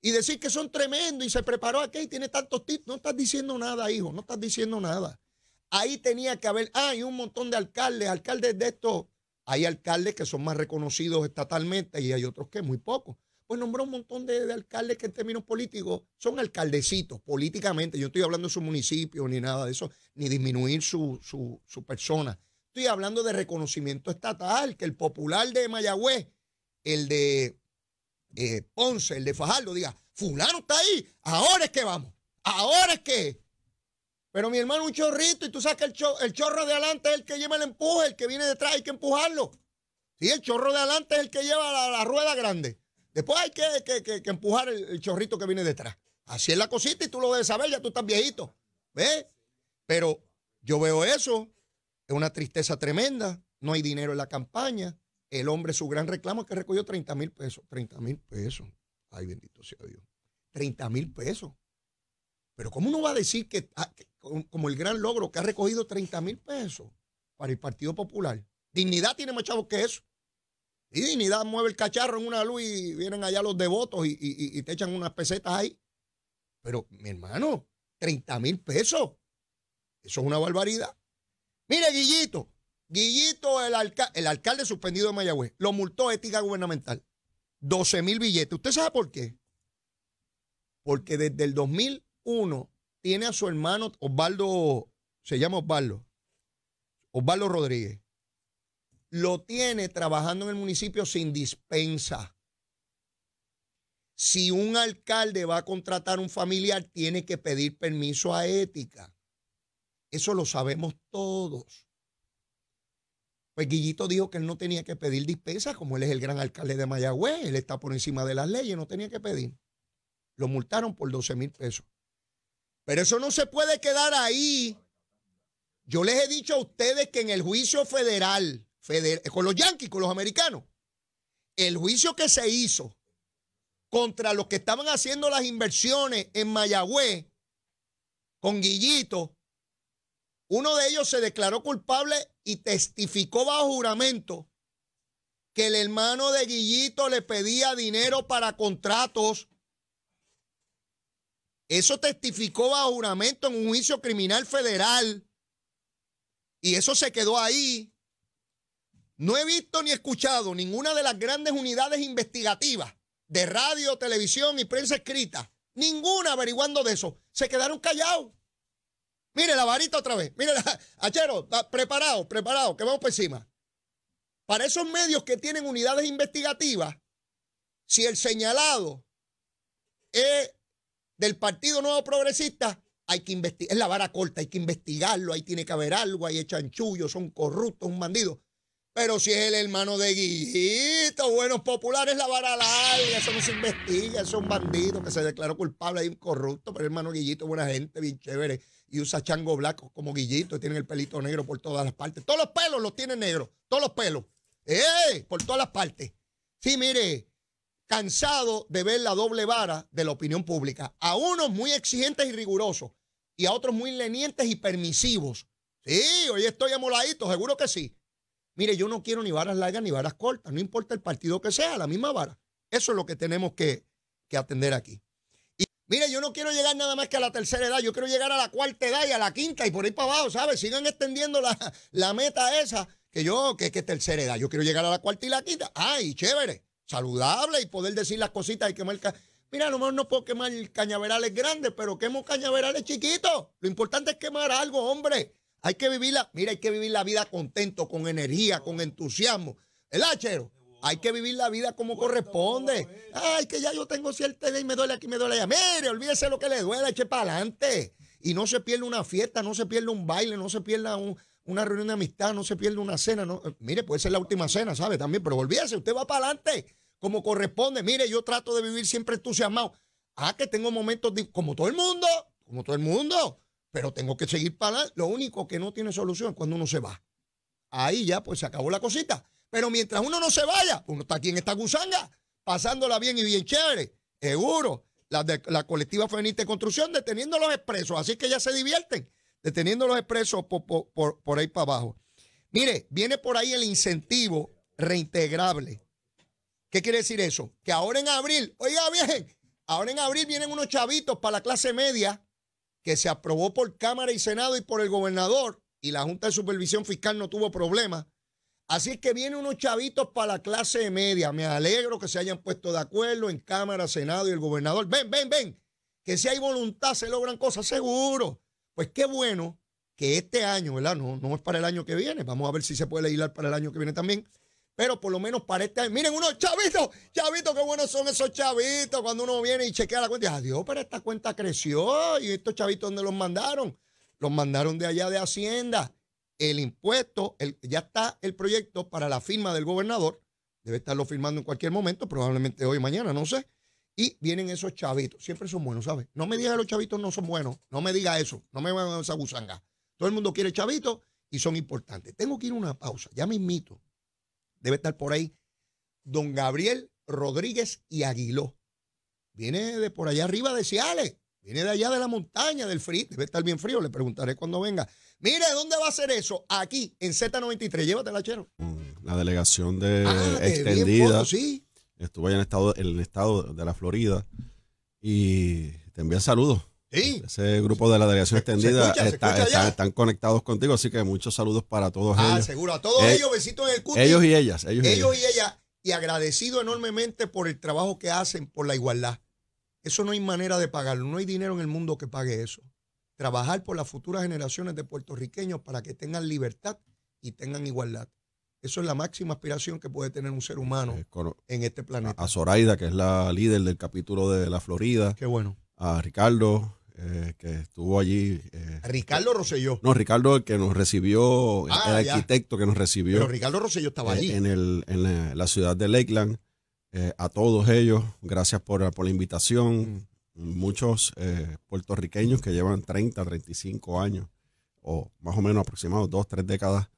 Y decir que son tremendos y se preparó aquí y tiene tantos tips. No estás diciendo nada, hijo, no estás diciendo nada. Ahí tenía que haber, ah, y un montón de alcaldes, alcaldes de estos hay alcaldes que son más reconocidos estatalmente y hay otros que muy pocos. Pues nombró un montón de, alcaldes que en términos políticos son alcaldecitos políticamente. Yo no estoy hablando de su municipio ni nada de eso, ni disminuir su, persona. Estoy hablando de reconocimiento estatal, que el popular de Mayagüez, el de eh, Ponce, el de Fajardo, diga, fulano está ahí, ahora es que vamos, ahora es que pero mi hermano, un chorrito, y tú sabes que el, chorro de adelante es el que lleva el empuje, el que viene detrás hay que empujarlo. Sí, el chorro de adelante es el que lleva la, rueda grande. Después hay que, empujar el, chorrito que viene detrás. Así es la cosita y tú lo debes saber, ya tú estás viejito. ¿Ves? Pero yo veo eso, es una tristeza tremenda, no hay dinero en la campaña. El hombre, su gran reclamo es que recogió 30 mil pesos. 30 mil pesos. Ay, bendito sea Dios. 30 mil pesos. Pero ¿cómo uno va a decir que, ah, como el gran logro, que ha recogido 30 mil pesos para el Partido Popular? Dignidad tiene más chavos que eso. Y Dignidad mueve el cacharro en una luz y vienen allá los devotos y, te echan unas pesetas ahí. Pero, mi hermano, 30 mil pesos. Eso es una barbaridad. Mire, Guillito. Guillito, el, el alcalde suspendido de Mayagüez, lo multó ética gubernamental. 12 mil billetes. ¿Usted sabe por qué? Porque desde el 2000 uno tiene a su hermano Osvaldo, se llama Osvaldo, Osvaldo Rodríguez, lo tiene trabajando en el municipio sin dispensa. Si un alcalde va a contratar un familiar, tiene que pedir permiso a ética. Eso lo sabemos todos. Pues Guillito dijo que él no tenía que pedir dispensa, como él es el gran alcalde de Mayagüez, él está por encima de las leyes, no tenía que pedir. Lo multaron por 12 mil pesos. Pero eso no se puede quedar ahí. Yo les he dicho a ustedes que en el juicio federal, con los yanquis, con los americanos, el juicio que se hizo contra los que estaban haciendo las inversiones en Mayagüez, con Guillito, uno de ellos se declaró culpable y testificó bajo juramento que el hermano de Guillito le pedía dinero para contratos eso testificó bajo juramento en un juicio criminal federal. Y eso se quedó ahí. No he visto ni escuchado ninguna de las grandes unidades investigativas de radio, televisión y prensa escrita. Ninguna averiguando de eso. Se quedaron callados. Mire la varita otra vez. Mire, la, Achero, ah, preparado, preparado, que vamos por encima. Para esos medios que tienen unidades investigativas, si el señalado es del Partido Nuevo Progresista, hay que investigar, es la vara corta, hay que investigarlo, ahí tiene que haber algo, ahí echan chanchullo, son corruptos, un bandido. Pero si es el hermano de Guillito buenos populares, la vara larga, eso no se investiga, eso es un bandido que se declaró culpable ahí un corrupto, pero el hermano Guillito, buena gente, bien chévere, y usa chango blanco como Guillito, tienen el pelito negro por todas las partes, todos los pelos los tienen negros, todos los pelos, ¡Eh! Por todas las partes. Sí, mire, cansado de ver la doble vara de la opinión pública. A unos muy exigentes y rigurosos y a otros muy lenientes y permisivos. Sí, hoy estoy amoladito, seguro que sí. Mire, yo no quiero ni varas largas ni varas cortas, no importa el partido que sea, la misma vara. Eso es lo que tenemos que, atender aquí. Y mire, yo no quiero llegar nada más que a la tercera edad, yo quiero llegar a la cuarta edad y a la quinta y por ahí para abajo, ¿sabes? Sigan extendiendo la, la meta esa que yo, que, que tercera edad, yo quiero llegar a la cuarta y la quinta. ¡Ay, chévere! saludable y poder decir las cositas y quemar. Mira, a lo mejor no puedo quemar cañaverales grandes, pero quemo cañaverales chiquitos. Lo importante es quemar algo, hombre. Hay que vivirla, mira, hay que vivir la vida contento, con energía, con entusiasmo. El hachero, hay que vivir la vida como corresponde. Ay, que ya yo tengo cierta edad y me duele aquí, me duele allá. Mire, olvídese lo que le duele, eche para adelante. Y no se pierde una fiesta, no se pierde un baile, no se pierda una reunión de amistad, no se pierde una cena. No. Mire, puede ser la última cena, ¿sabe? También, pero olvídese, usted va para adelante como corresponde. Mire, yo trato de vivir siempre entusiasmado. Ah, que tengo momentos como todo el mundo, como todo el mundo, pero tengo que seguir para Lo único que no tiene solución es cuando uno se va. Ahí ya pues se acabó la cosita. Pero mientras uno no se vaya, uno está aquí en esta gusanga, pasándola bien y bien chévere, seguro. La, la colectiva feminista de construcción deteniendo los expresos, así que ya se divierten, deteniendo los expresos por, por, por, por ahí para abajo. Mire, viene por ahí el incentivo reintegrable ¿Qué quiere decir eso? Que ahora en abril, oiga bien, ahora en abril vienen unos chavitos para la clase media que se aprobó por Cámara y Senado y por el gobernador y la Junta de Supervisión Fiscal no tuvo problema. Así que vienen unos chavitos para la clase media. Me alegro que se hayan puesto de acuerdo en Cámara, Senado y el gobernador. Ven, ven, ven. Que si hay voluntad se logran cosas, seguro. Pues qué bueno que este año, ¿verdad? No, no es para el año que viene. Vamos a ver si se puede legislar para el año que viene también. Pero por lo menos para este Miren, unos chavitos, chavitos, qué buenos son esos chavitos. Cuando uno viene y chequea la cuenta, dice, adiós, pero esta cuenta creció. ¿Y estos chavitos dónde los mandaron? Los mandaron de allá de Hacienda. El impuesto, ya está el proyecto para la firma del gobernador. Debe estarlo firmando en cualquier momento, probablemente hoy, mañana, no sé. Y vienen esos chavitos. Siempre son buenos, ¿sabes? No me diga que los chavitos no son buenos. No me diga eso. No me van a esa gusanga. Todo el mundo quiere chavitos y son importantes. Tengo que ir a una pausa. Ya me invito debe estar por ahí. Don Gabriel Rodríguez y Aguiló. Viene de por allá arriba de Ciales. Viene de allá de la montaña, del frío. Debe estar bien frío, le preguntaré cuando venga. Mire, ¿dónde va a ser eso? Aquí, en Z93. Llévatela, Chero. La delegación de ah, extendida. Estuvo allá en el estado, estado de la Florida. Y te envío saludos. Ese grupo de la delegación extendida están conectados contigo, así que muchos saludos para todos ah, Seguro, a todos eh, ellos, besitos en el curso. Ellos y ellas. Ellos, y ellas. Y, ella, agradecido enormemente por el trabajo que hacen, por la igualdad. Eso no hay manera de pagarlo, no hay dinero en el mundo que pague eso. Trabajar por las futuras generaciones de puertorriqueños para que tengan libertad y tengan igualdad. Eso es la máxima aspiración que puede tener un ser humano eh, en este planeta. A Zoraida, que es la líder del capítulo de la Florida. Qué bueno. A Ricardo, eh, que estuvo allí. Eh, Ricardo Rosselló. No, Ricardo, el que nos recibió, el ah, arquitecto que nos recibió. Ricardo Rosselló estaba allí. En, en la, ciudad de Lakeland. Eh, a todos ellos, gracias por, la invitación. Mm. Muchos puertorriqueños que llevan 30, 35 años, o más o menos aproximado dos, tres décadas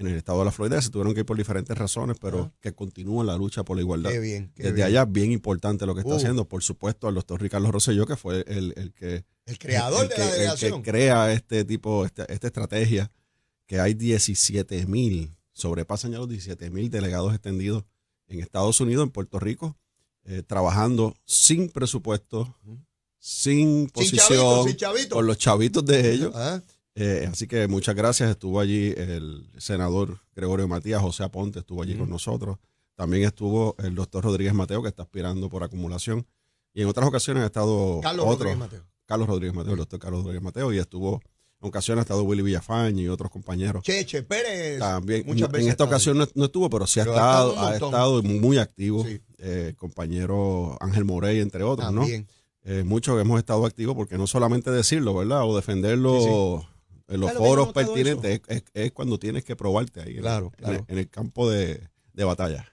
en el estado de la Florida, se tuvieron que ir por diferentes razones, pero que continúa la lucha por la igualdad. bien, Desde allá, bien importante lo que está haciendo, por supuesto, al doctor Ricardo Rosselló, que fue el, que... El creador de la que crea este tipo, esta, estrategia, que hay 17 mil, sobrepasan ya los 17 mil delegados extendidos en Estados Unidos, en Puerto Rico, eh, trabajando sin presupuesto, sin posición, con los chavitos de ellos. Eh, así que muchas gracias. Estuvo allí el senador Gregorio Matías, José Aponte estuvo allí con nosotros. También estuvo el doctor Rodríguez Mateo, que está aspirando por acumulación. Y en otras ocasiones ha estado Carlos Rodríguez Mateo. Carlos Rodríguez Mateo, el doctor Carlos Rodríguez Mateo, y estuvo en ocasiones ha estado Willy Villafañe y otros compañeros. Cheche Pérez. También, en esta ocasión no, estuvo, pero sí ha estado, ha estado, muy activo. Eh, compañero Ángel Morey, entre otros, ¿no? Eh, muchos hemos estado activos porque no solamente decirlo, ¿verdad? O defenderlo en los foros pertinentes es, cuando tienes que probarte ahí. Claro, en, el, campo de, batalla.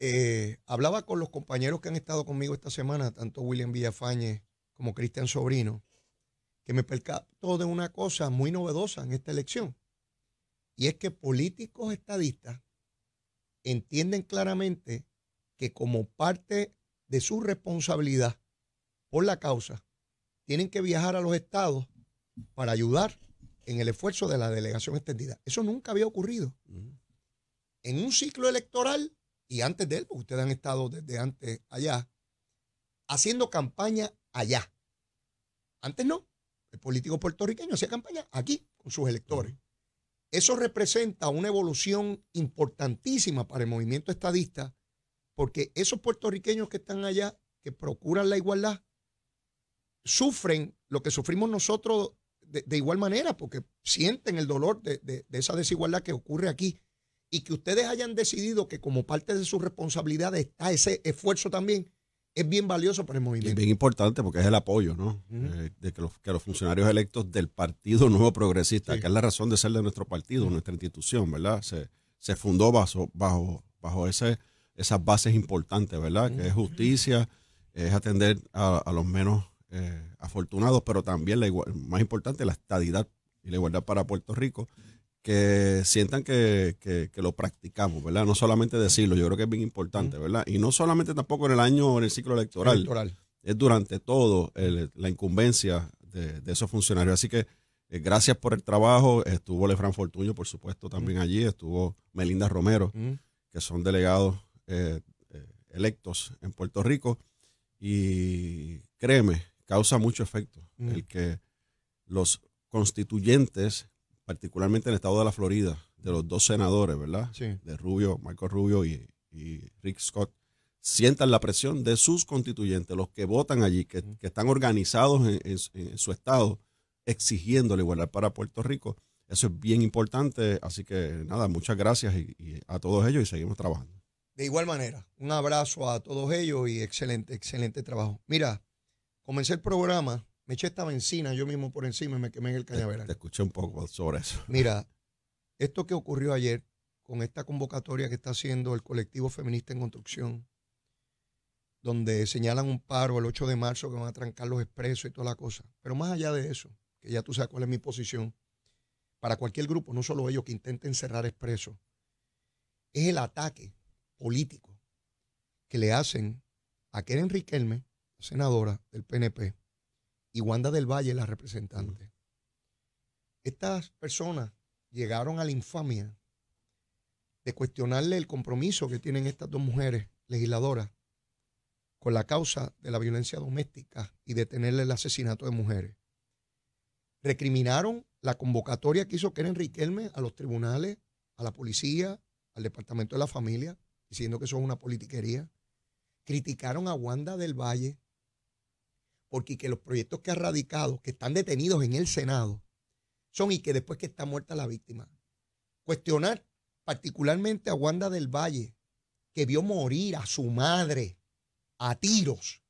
Eh, hablaba con los compañeros que han estado conmigo esta semana, tanto William Villafañez como Cristian Sobrino, que me percató de una cosa muy novedosa en esta elección. Y es que políticos estadistas entienden claramente que como parte de su responsabilidad por la causa, tienen que viajar a los estados para ayudar en el esfuerzo de la delegación extendida. Eso nunca había ocurrido. En un ciclo electoral y antes de él, porque ustedes han estado desde antes allá, haciendo campaña allá. Antes no. El político puertorriqueño hacía campaña aquí con sus electores. Eso representa una evolución importantísima para el movimiento estadista, porque esos puertorriqueños que están allá, que procuran la igualdad, sufren lo que sufrimos nosotros de, igual manera, porque sienten el dolor de, esa desigualdad que ocurre aquí. Y que ustedes hayan decidido que como parte de su responsabilidad está ese esfuerzo también, es bien valioso para el movimiento. Es bien importante porque es el apoyo, ¿no? Eh, de que los, funcionarios electos del Partido Nuevo Progresista, que es la razón de ser de nuestro partido, nuestra institución, ¿verdad? Se, se fundó bajo, bajo, bajo ese, esas bases importantes, ¿verdad? Que es justicia, es atender a los menos eh, afortunados, pero también la igual, más importante, la estadidad y la igualdad para Puerto Rico, que sientan que, lo practicamos, ¿verdad? No solamente decirlo, yo creo que es bien importante, ¿verdad? Y no solamente tampoco en el año, en el ciclo electoral, es durante todo la incumbencia de, esos funcionarios. Así que eh, gracias por el trabajo, estuvo Lefran Fortuño, por supuesto, también allí, estuvo Melinda Romero, que son delegados eh, electos en Puerto Rico, y créeme causa mucho efecto mm. el que los constituyentes, particularmente en el estado de la Florida, de los mm. dos senadores, ¿verdad? Sí. De Rubio, Marco Rubio y, Rick Scott, sientan la presión de sus constituyentes, los que votan allí, que, mm. están organizados en, su estado, exigiendo la igualdad para Puerto Rico. Eso es bien importante. Así que nada, muchas gracias a todos ellos y seguimos trabajando. De igual manera, un abrazo a todos ellos y excelente, excelente trabajo. Mira, Comencé el programa, me eché esta benzina yo mismo por encima y me quemé en el cañaveral. Te, escuché un poco sobre eso. Mira, esto que ocurrió ayer con esta convocatoria que está haciendo el colectivo feminista en construcción, donde señalan un paro el 8 de marzo que van a trancar los expresos y toda la cosa. Pero más allá de eso, que ya tú sabes cuál es mi posición, para cualquier grupo, no solo ellos que intenten cerrar expresos, es el ataque político que le hacen a Keren Riquelme senadora del PNP, y Wanda del Valle, la representante. Estas personas llegaron a la infamia de cuestionarle el compromiso que tienen estas dos mujeres legisladoras con la causa de la violencia doméstica y detenerle el asesinato de mujeres. Recriminaron la convocatoria que hizo Keren Riquelme a los tribunales, a la policía, al Departamento de la Familia, diciendo que eso es una politiquería. Criticaron a Wanda del Valle, porque que los proyectos que ha radicado, que están detenidos en el Senado, son y que después que está muerta la víctima. Cuestionar particularmente a Wanda del Valle, que vio morir a su madre a tiros.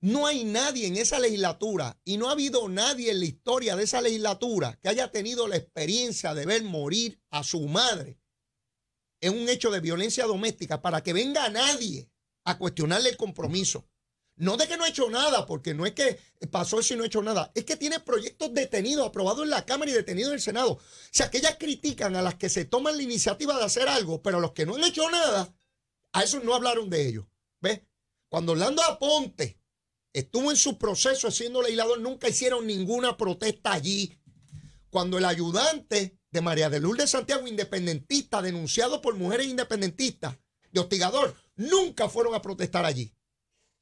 No hay nadie en esa legislatura y no ha habido nadie en la historia de esa legislatura que haya tenido la experiencia de ver morir a su madre en un hecho de violencia doméstica para que venga nadie a cuestionarle el compromiso. No de que no ha hecho nada, porque no es que pasó eso y no ha hecho nada. Es que tiene proyectos detenidos, aprobados en la Cámara y detenidos en el Senado. O sea, que ellas critican a las que se toman la iniciativa de hacer algo, pero a los que no han hecho nada, a esos no hablaron de ellos. ¿Ves? Cuando Orlando Aponte estuvo en su proceso siendo legislador, nunca hicieron ninguna protesta allí. Cuando el ayudante de María de Lourdes Santiago, independentista, denunciado por mujeres independentistas, de hostigador, nunca fueron a protestar allí.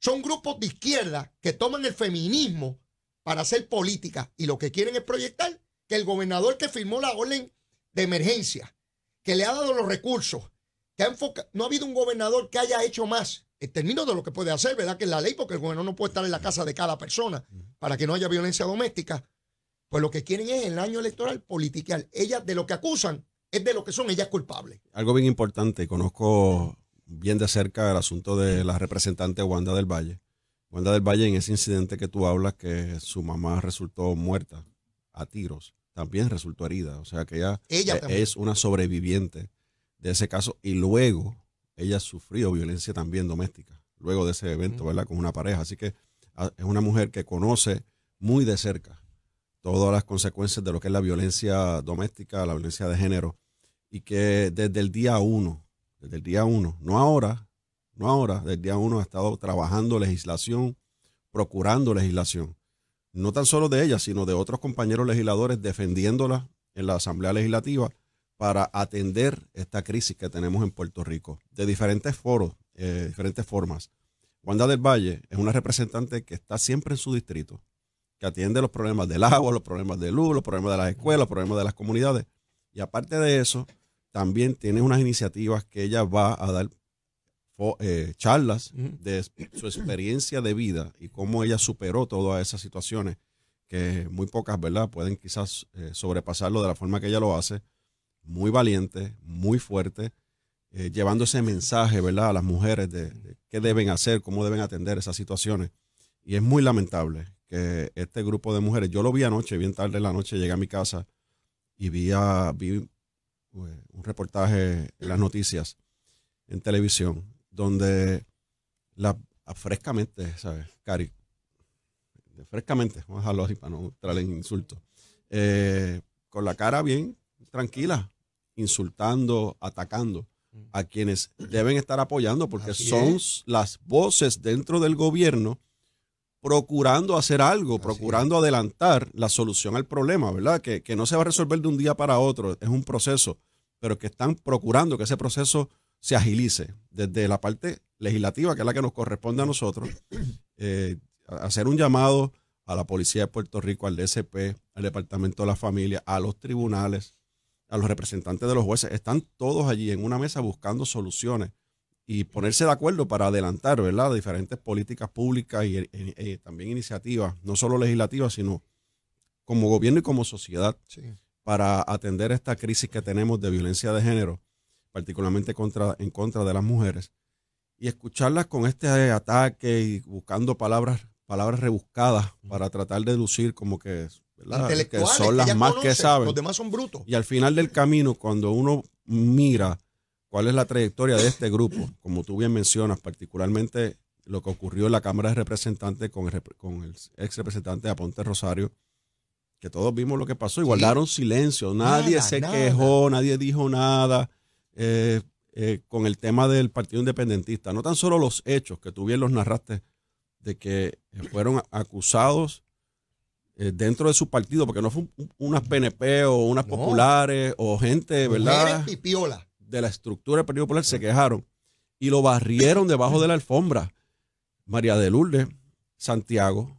Son grupos de izquierda que toman el feminismo para hacer política y lo que quieren es proyectar que el gobernador que firmó la orden de emergencia, que le ha dado los recursos, que ha enfocado, no ha habido un gobernador que haya hecho más en términos de lo que puede hacer, ¿verdad? Que es la ley, porque el gobernador no puede estar en la casa de cada persona para que no haya violencia doméstica. Pues lo que quieren es el año electoral politiquear. Ellas de lo que acusan es de lo que son ellas culpables. Algo bien importante, conozco bien de cerca el asunto de la representante Wanda del Valle. Wanda del Valle, en ese incidente que tú hablas, que su mamá resultó muerta a tiros, también resultó herida. O sea que ella, e, es una sobreviviente de ese caso y luego ella sufrió violencia también doméstica, luego de ese evento, mm. ¿verdad? Con una pareja. Así que es una mujer que conoce muy de cerca todas las consecuencias de lo que es la violencia doméstica, la violencia de género, y que desde el día uno desde el día uno, no ahora, no ahora, desde el día uno ha estado trabajando legislación, procurando legislación, no tan solo de ella, sino de otros compañeros legisladores defendiéndola en la Asamblea Legislativa para atender esta crisis que tenemos en Puerto Rico, de diferentes foros, eh, diferentes formas. Wanda del Valle es una representante que está siempre en su distrito, que atiende los problemas del agua, los problemas de luz, los problemas de las escuelas, los problemas de las comunidades. Y aparte de eso, también tiene unas iniciativas que ella va a dar eh, charlas de su experiencia de vida y cómo ella superó todas esas situaciones que muy pocas, ¿verdad? Pueden quizás eh, sobrepasarlo de la forma que ella lo hace, muy valiente, muy fuerte, eh, llevando ese mensaje, ¿verdad? A las mujeres de, qué deben hacer, cómo deben atender esas situaciones. Y es muy lamentable que este grupo de mujeres, yo lo vi anoche, bien tarde en la noche, llegué a mi casa y vi, a, vi pues, un reportaje en las noticias en televisión, donde la, ah, frescamente, ¿sabes? Cari, frescamente, vamos a dejarlo así no traer insultos, eh, con la cara bien tranquila, insultando, atacando mm. a quienes deben estar apoyando porque son las voces dentro del gobierno procurando hacer algo, procurando adelantar la solución al problema, ¿verdad? Que, no se va a resolver de un día para otro, es un proceso, pero que están procurando que ese proceso se agilice desde la parte legislativa, que es la que nos corresponde a nosotros, eh, hacer un llamado a la Policía de Puerto Rico, al DSP, al Departamento de la Familia, a los tribunales, a los representantes de los jueces, están todos allí en una mesa buscando soluciones y ponerse de acuerdo para adelantar, ¿verdad?, diferentes políticas públicas y eh, eh, también iniciativas, no solo legislativas, sino como gobierno y como sociedad, para atender esta crisis que tenemos de violencia de género, particularmente en contra de las mujeres, y escucharlas con este ataque y buscando palabras, palabras rebuscadas para tratar de lucir como que son las más que saben. Los demás son brutos. Y al final del camino, cuando uno mira cuál es la trayectoria de este grupo, como tú bien mencionas, particularmente lo que ocurrió en la Cámara de Representantes con el, ex representante de Aponte Rosario, que todos vimos lo que pasó y guardaron silencio, nadie se quejó, nadie dijo nada. Eh, eh, con el tema del Partido Independentista, no tan solo los hechos que tú bien los narraste de que fueron acusados eh, dentro de su partido, porque no fue unas PNP o unas populares o gente, ¿verdad? pipiola de la estructura del Partido Popular se quejaron y lo barrieron debajo de la alfombra. María de Lourdes, Santiago,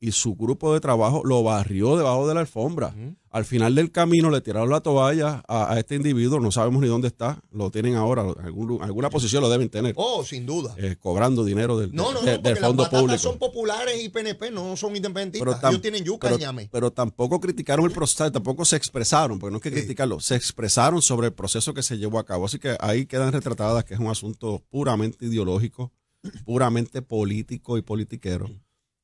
y su grupo de trabajo lo barrió debajo de la alfombra. Al final del camino le tiraron la toalla a, este individuo, no sabemos ni dónde está, lo tienen ahora, alguna posición lo deben tener. Oh, sin duda. Eh, cobrando dinero del, no, no, no, del fondo son populares y PNP, no son independentistas, pero ellos tienen yuca, Pero tampoco criticaron el proceso, tampoco se expresaron, porque no es que criticarlo, se expresaron sobre el proceso que se llevó a cabo. Así que ahí quedan retratadas que es un asunto puramente ideológico, puramente político y politiquero.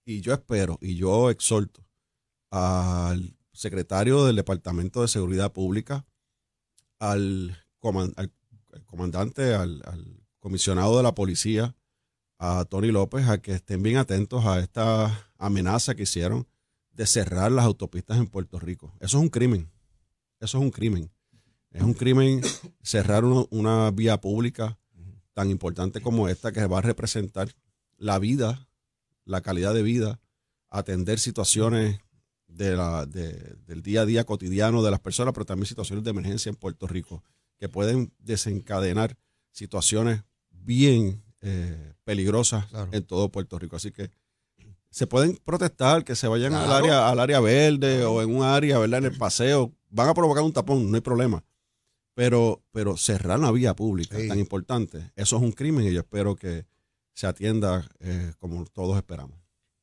Y yo espero y yo exhorto al secretario del Departamento de Seguridad Pública, al, comandante, al, comisionado de la policía, a Tony López, a que estén bien atentos a esta amenaza que hicieron de cerrar las autopistas en Puerto Rico. Eso es un crimen. Eso es un crimen. Es un crimen cerrar una vía pública tan importante como esta que va a representar la vida la calidad de vida, atender situaciones de la, del día a día cotidiano de las personas, pero también situaciones de emergencia en Puerto Rico, que pueden desencadenar situaciones bien eh, peligrosas en todo Puerto Rico. Así que se pueden protestar, que se vayan al, área, al área verde o en un área, ¿verdad? En el paseo. Van a provocar un tapón, no hay problema. Pero, pero cerrar la vía pública es tan importante, eso es un crimen y yo espero que se atienda eh, como todos esperamos.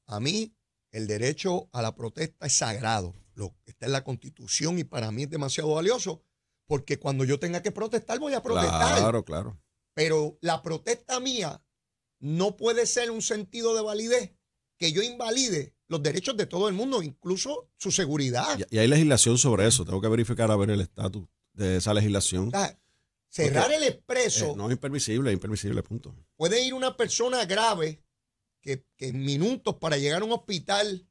A mí, el derecho a la protesta es sagrado. Lo, está en la Constitución y para mí es demasiado valioso porque cuando yo tenga que protestar, voy a protestar. Claro, claro. Pero la protesta mía no puede ser un sentido de validez que yo invalide los derechos de todo el mundo, incluso su seguridad. Y, hay legislación sobre eso. Tengo que verificar a ver el estatus de esa legislación. Cerrar el expreso. Eh, no es impermisible, es impermisible, punto. Puede ir una persona grave que, en minutos para llegar a un hospital,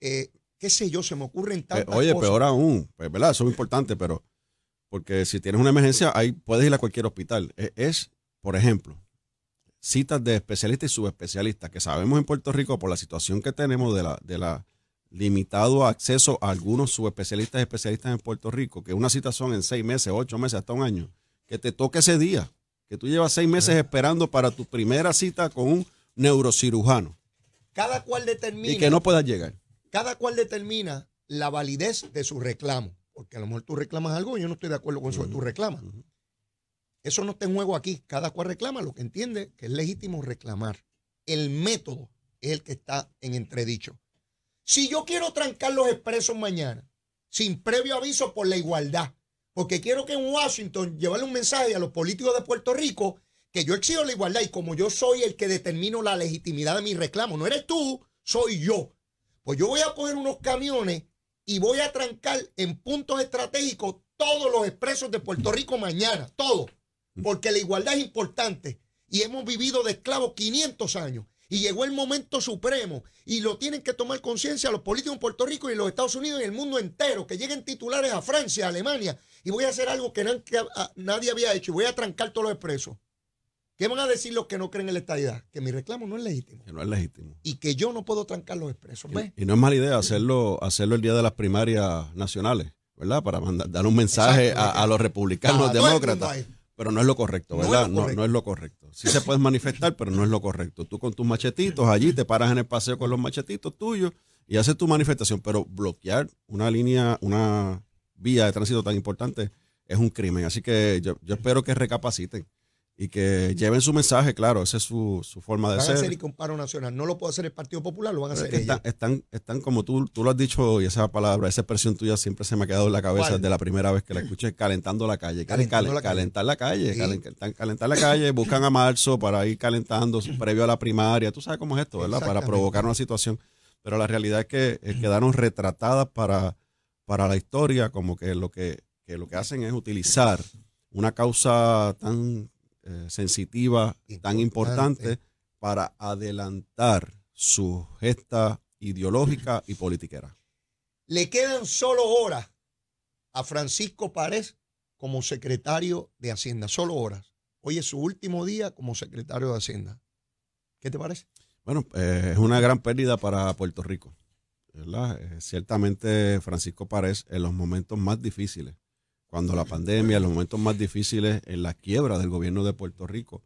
eh, qué sé yo, se me ocurren tantas oye, peor aún, pues, ¿verdad? Eso es importante, pero porque si tienes una emergencia, ahí puedes ir a cualquier hospital. E, es, por ejemplo, citas de especialistas y subespecialistas, que sabemos en Puerto Rico por la situación que tenemos de la, de la limitado acceso a algunos subespecialistas y especialistas en Puerto Rico, que una cita son en seis meses, ocho meses, hasta un año que te toque ese día, que tú llevas seis meses esperando para tu primera cita con un neurocirujano. Cada cual determina. Y que no puedas llegar. Cada cual determina la validez de su reclamo. Porque a lo mejor tú reclamas algo y yo no estoy de acuerdo con eso que tú reclamas. Eso no está en juego aquí. Cada cual reclama lo que entiende que es legítimo reclamar. El método es el que está en entredicho. Si yo quiero trancar los expresos mañana, sin previo aviso por la igualdad, porque quiero que en Washington llevarle un mensaje a los políticos de Puerto Rico que yo exijo la igualdad y como yo soy el que determino la legitimidad de mi reclamo, no eres tú, soy yo. Pues yo voy a coger unos camiones y voy a trancar en puntos estratégicos todos los expresos de Puerto Rico mañana, todos, porque la igualdad es importante y hemos vivido de esclavos 500 años y llegó el momento supremo y lo tienen que tomar conciencia los políticos en Puerto Rico y los Estados Unidos y el mundo entero, que lleguen titulares a Francia, a Alemania y voy a hacer algo que ah, nadie había hecho y voy a trancar todos los expresos. ¿Qué van a decir los que no creen en la estadidad? Que mi reclamo no es legítimo. Que no es legítimo. Y que yo no puedo trancar los expresos. Y, no es mala idea hacerlo, hacerlo el día de las primarias nacionales, ¿verdad? Para dar un mensaje a, los republicanos, a demócratas. Pero no es lo correcto, ¿verdad? No No, no es lo correcto. Sí se puede manifestar, pero no es lo correcto. Tú con tus machetitos allí te paras en el paseo con los machetitos tuyos y haces tu manifestación, pero bloquear una línea, una vía de tránsito tan importante es un crimen. Así que yo, espero que recapaciten y que lleven su mensaje, claro, esa es su, forma de ser. Van a hacer y comparo nacional. No lo puede hacer el Partido Popular, lo van a hacer ellos. Están, están, como tú, tú lo has dicho y esa palabra, esa expresión tuya siempre se me ha quedado en la cabeza de desde la primera vez que la escuché, calentando la calle. la calentar la calle, calentar, la calle, buscan a marzo para ir calentando previo a la primaria. Tú sabes cómo es esto, ¿verdad? Para provocar una situación. Pero la realidad es que quedaron retratadas para para la historia, como que lo que, lo que hacen es utilizar una causa tan eh, sensitiva, y tan importante, para adelantar su gesta ideológica y politiquera. Le quedan solo horas a Francisco Párez como secretario de Hacienda, solo horas. Hoy es su último día como secretario de Hacienda. ¿Qué te parece? Bueno, eh, es una gran pérdida para Puerto Rico. Eh, ciertamente Francisco Párez en los momentos más difíciles, cuando la pandemia, en los momentos más difíciles, en la quiebra del gobierno de Puerto Rico,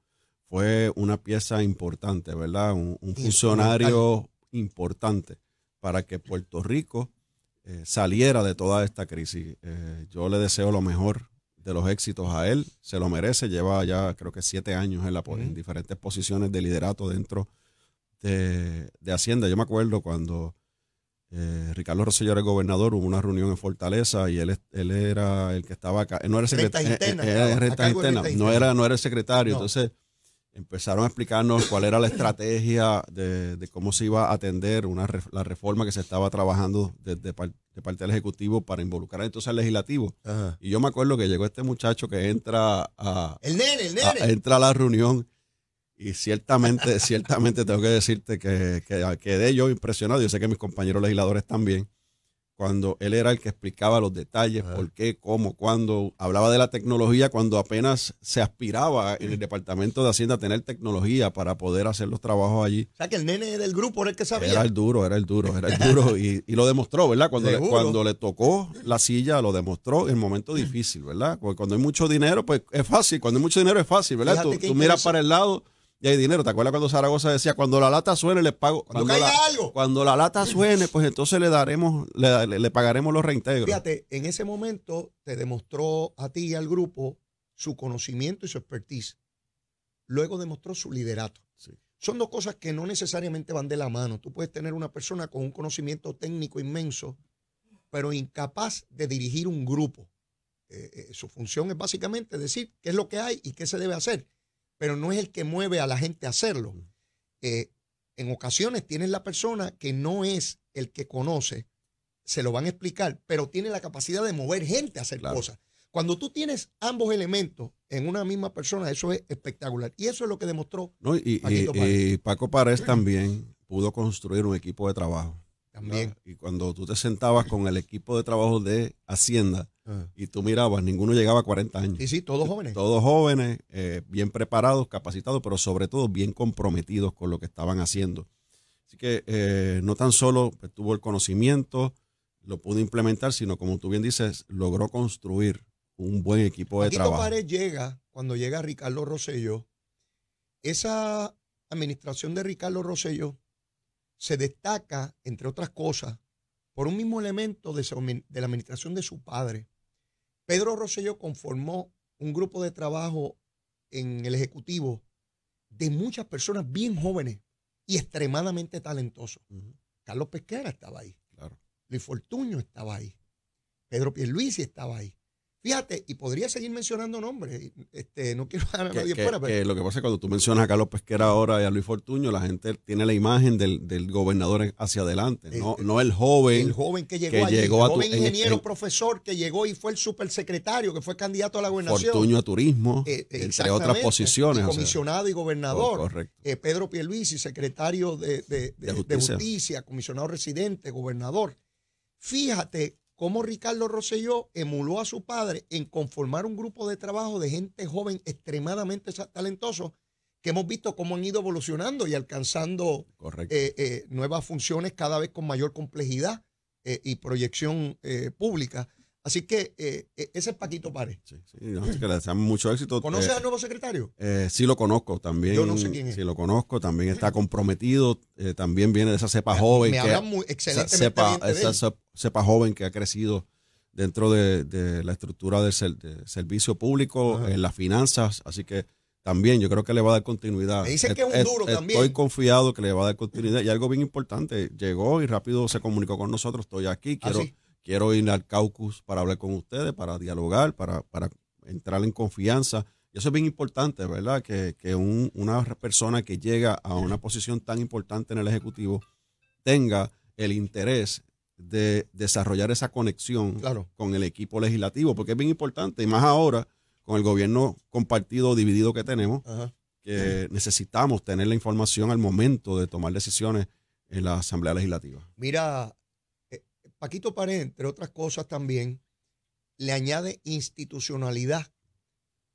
fue una pieza importante, ¿verdad? Un, funcionario importante para que Puerto Rico eh, saliera de toda esta crisis. Eh, yo le deseo lo mejor de los éxitos a él, se lo merece, lleva ya creo que siete años en, la, en diferentes posiciones de liderato dentro de, de Hacienda. Yo me acuerdo cuando eh, Ricardo Rosselló era gobernador, hubo una reunión en Fortaleza y él, él era el que estaba acá. no era secretario. Eh, eh, no, era, el secretario. Entonces empezaron a explicarnos cuál era la estrategia de, cómo se iba a atender una, la reforma que se estaba trabajando de, parte del Ejecutivo para involucrar entonces al Legislativo. Y yo me acuerdo que llegó este muchacho que entra a... entra a la reunión y ciertamente, ciertamente tengo que decirte que, que quedé yo impresionado, yo sé que mis compañeros legisladores también, cuando él era el que explicaba los detalles, por qué, cómo, cuándo, hablaba de la tecnología cuando apenas se aspiraba en el mm. Departamento de Hacienda a tener tecnología para poder hacer los trabajos allí. O sea, que el nene del grupo era el que sabía. Era el duro, era el duro, era el duro y, y lo demostró, ¿verdad? Cuando le, cuando le tocó la silla, lo demostró en momentos difícil, ¿verdad? Porque cuando hay mucho dinero, pues es fácil, cuando hay mucho dinero es fácil, ¿verdad? tú miras para el lado y hay dinero. ¿Te acuerdas cuando Zaragoza decía, cuando la lata suene, les pago? Cuando, la, lata suene, pues entonces le daremos, le, pagaremos los reintegros. Fíjate, en ese momento te demostró a ti y al grupo su conocimiento y su expertise. Luego demostró su liderato. Son dos cosas que no necesariamente van de la mano. Tú puedes tener una persona con un conocimiento técnico inmenso, pero incapaz de dirigir un grupo. Eh, eh, su función es básicamente decir qué es lo que hay y qué se debe hacer pero no es el que mueve a la gente a hacerlo. Eh, en ocasiones tienes la persona que no es el que conoce, se lo van a explicar, pero tiene la capacidad de mover gente a hacer cosas. Cuando tú tienes ambos elementos en una misma persona, eso es espectacular. Y eso es lo que demostró no, y, Paco. Y también pudo construir un equipo de trabajo y cuando tú te sentabas con el equipo de trabajo de Hacienda ah. y tú mirabas, ninguno llegaba a 40 años. Sí, sí, todos jóvenes. Todos jóvenes, eh, bien preparados, capacitados, pero sobre todo bien comprometidos con lo que estaban haciendo. Así que eh, no tan solo tuvo el conocimiento, lo pudo implementar, sino como tú bien dices, logró construir un buen equipo de trabajo. Párez llega, cuando llega Ricardo Rosello, esa administración de Ricardo Rosello se destaca, entre otras cosas, por un mismo elemento de, la administración de su padre. Pedro Rosselló conformó un grupo de trabajo en el Ejecutivo de muchas personas bien jóvenes y extremadamente talentosos. Carlos Pesquera estaba ahí. Claro. Luis Fortuño estaba ahí. Pedro Pierluisi estaba ahí. Fíjate, y podría seguir mencionando nombres. Este, no quiero dejar a nadie fuera. pero... lo que pasa es que cuando tú mencionas a Carlos Pesquera ahora y a Luis Fortuño, la gente tiene la imagen del, gobernador hacia adelante, este, no, el, joven. El joven que llegó, a allí, el joven ingeniero, profesor, que llegó y fue el supersecretario, que fue candidato a la gobernación. Fortuño a turismo, eh, eh, entre otras posiciones. comisionado y oh, gobernador. Correcto. Eh, Pedro Pierluisi, secretario de, justicia, comisionado residente, gobernador. Fíjate cómo Ricardo Rosselló emuló a su padre en conformar un grupo de trabajo de gente joven extremadamente talentoso que hemos visto cómo han ido evolucionando y alcanzando eh, eh, nuevas funciones cada vez con mayor complejidad eh, y proyección pública. Así que eh, e, ese es Paquito Párez. Sí, sí, que le deseamos mucho éxito. ¿Conoce eh, al nuevo secretario? Eh, sí, lo conozco también. Yo no sé quién es. Sí, lo conozco. También está comprometido. Eh, también viene de esa cepa joven. Me habla muy excelentemente de esa cepa, joven que ha crecido dentro de, la estructura del servicio público, en las finanzas. Así que también yo creo que le va a dar continuidad. Me que es un duro también. Estoy confiado que le va a dar continuidad. Y algo bien importante, llegó y rápido se comunicó con nosotros. Estoy aquí, ah, quiero quiero ir al caucus para hablar con ustedes, para dialogar, para, para entrar en confianza. Y eso es bien importante, ¿verdad? Que, una persona que llega a una posición tan importante en el Ejecutivo tenga el interés de desarrollar esa conexión con el equipo legislativo, porque es bien importante, y más ahora, con el gobierno compartido, dividido que tenemos, que necesitamos tener la información al momento de tomar decisiones en la Asamblea Legislativa. Mira, Paquito Pared, entre otras cosas también, le añade institucionalidad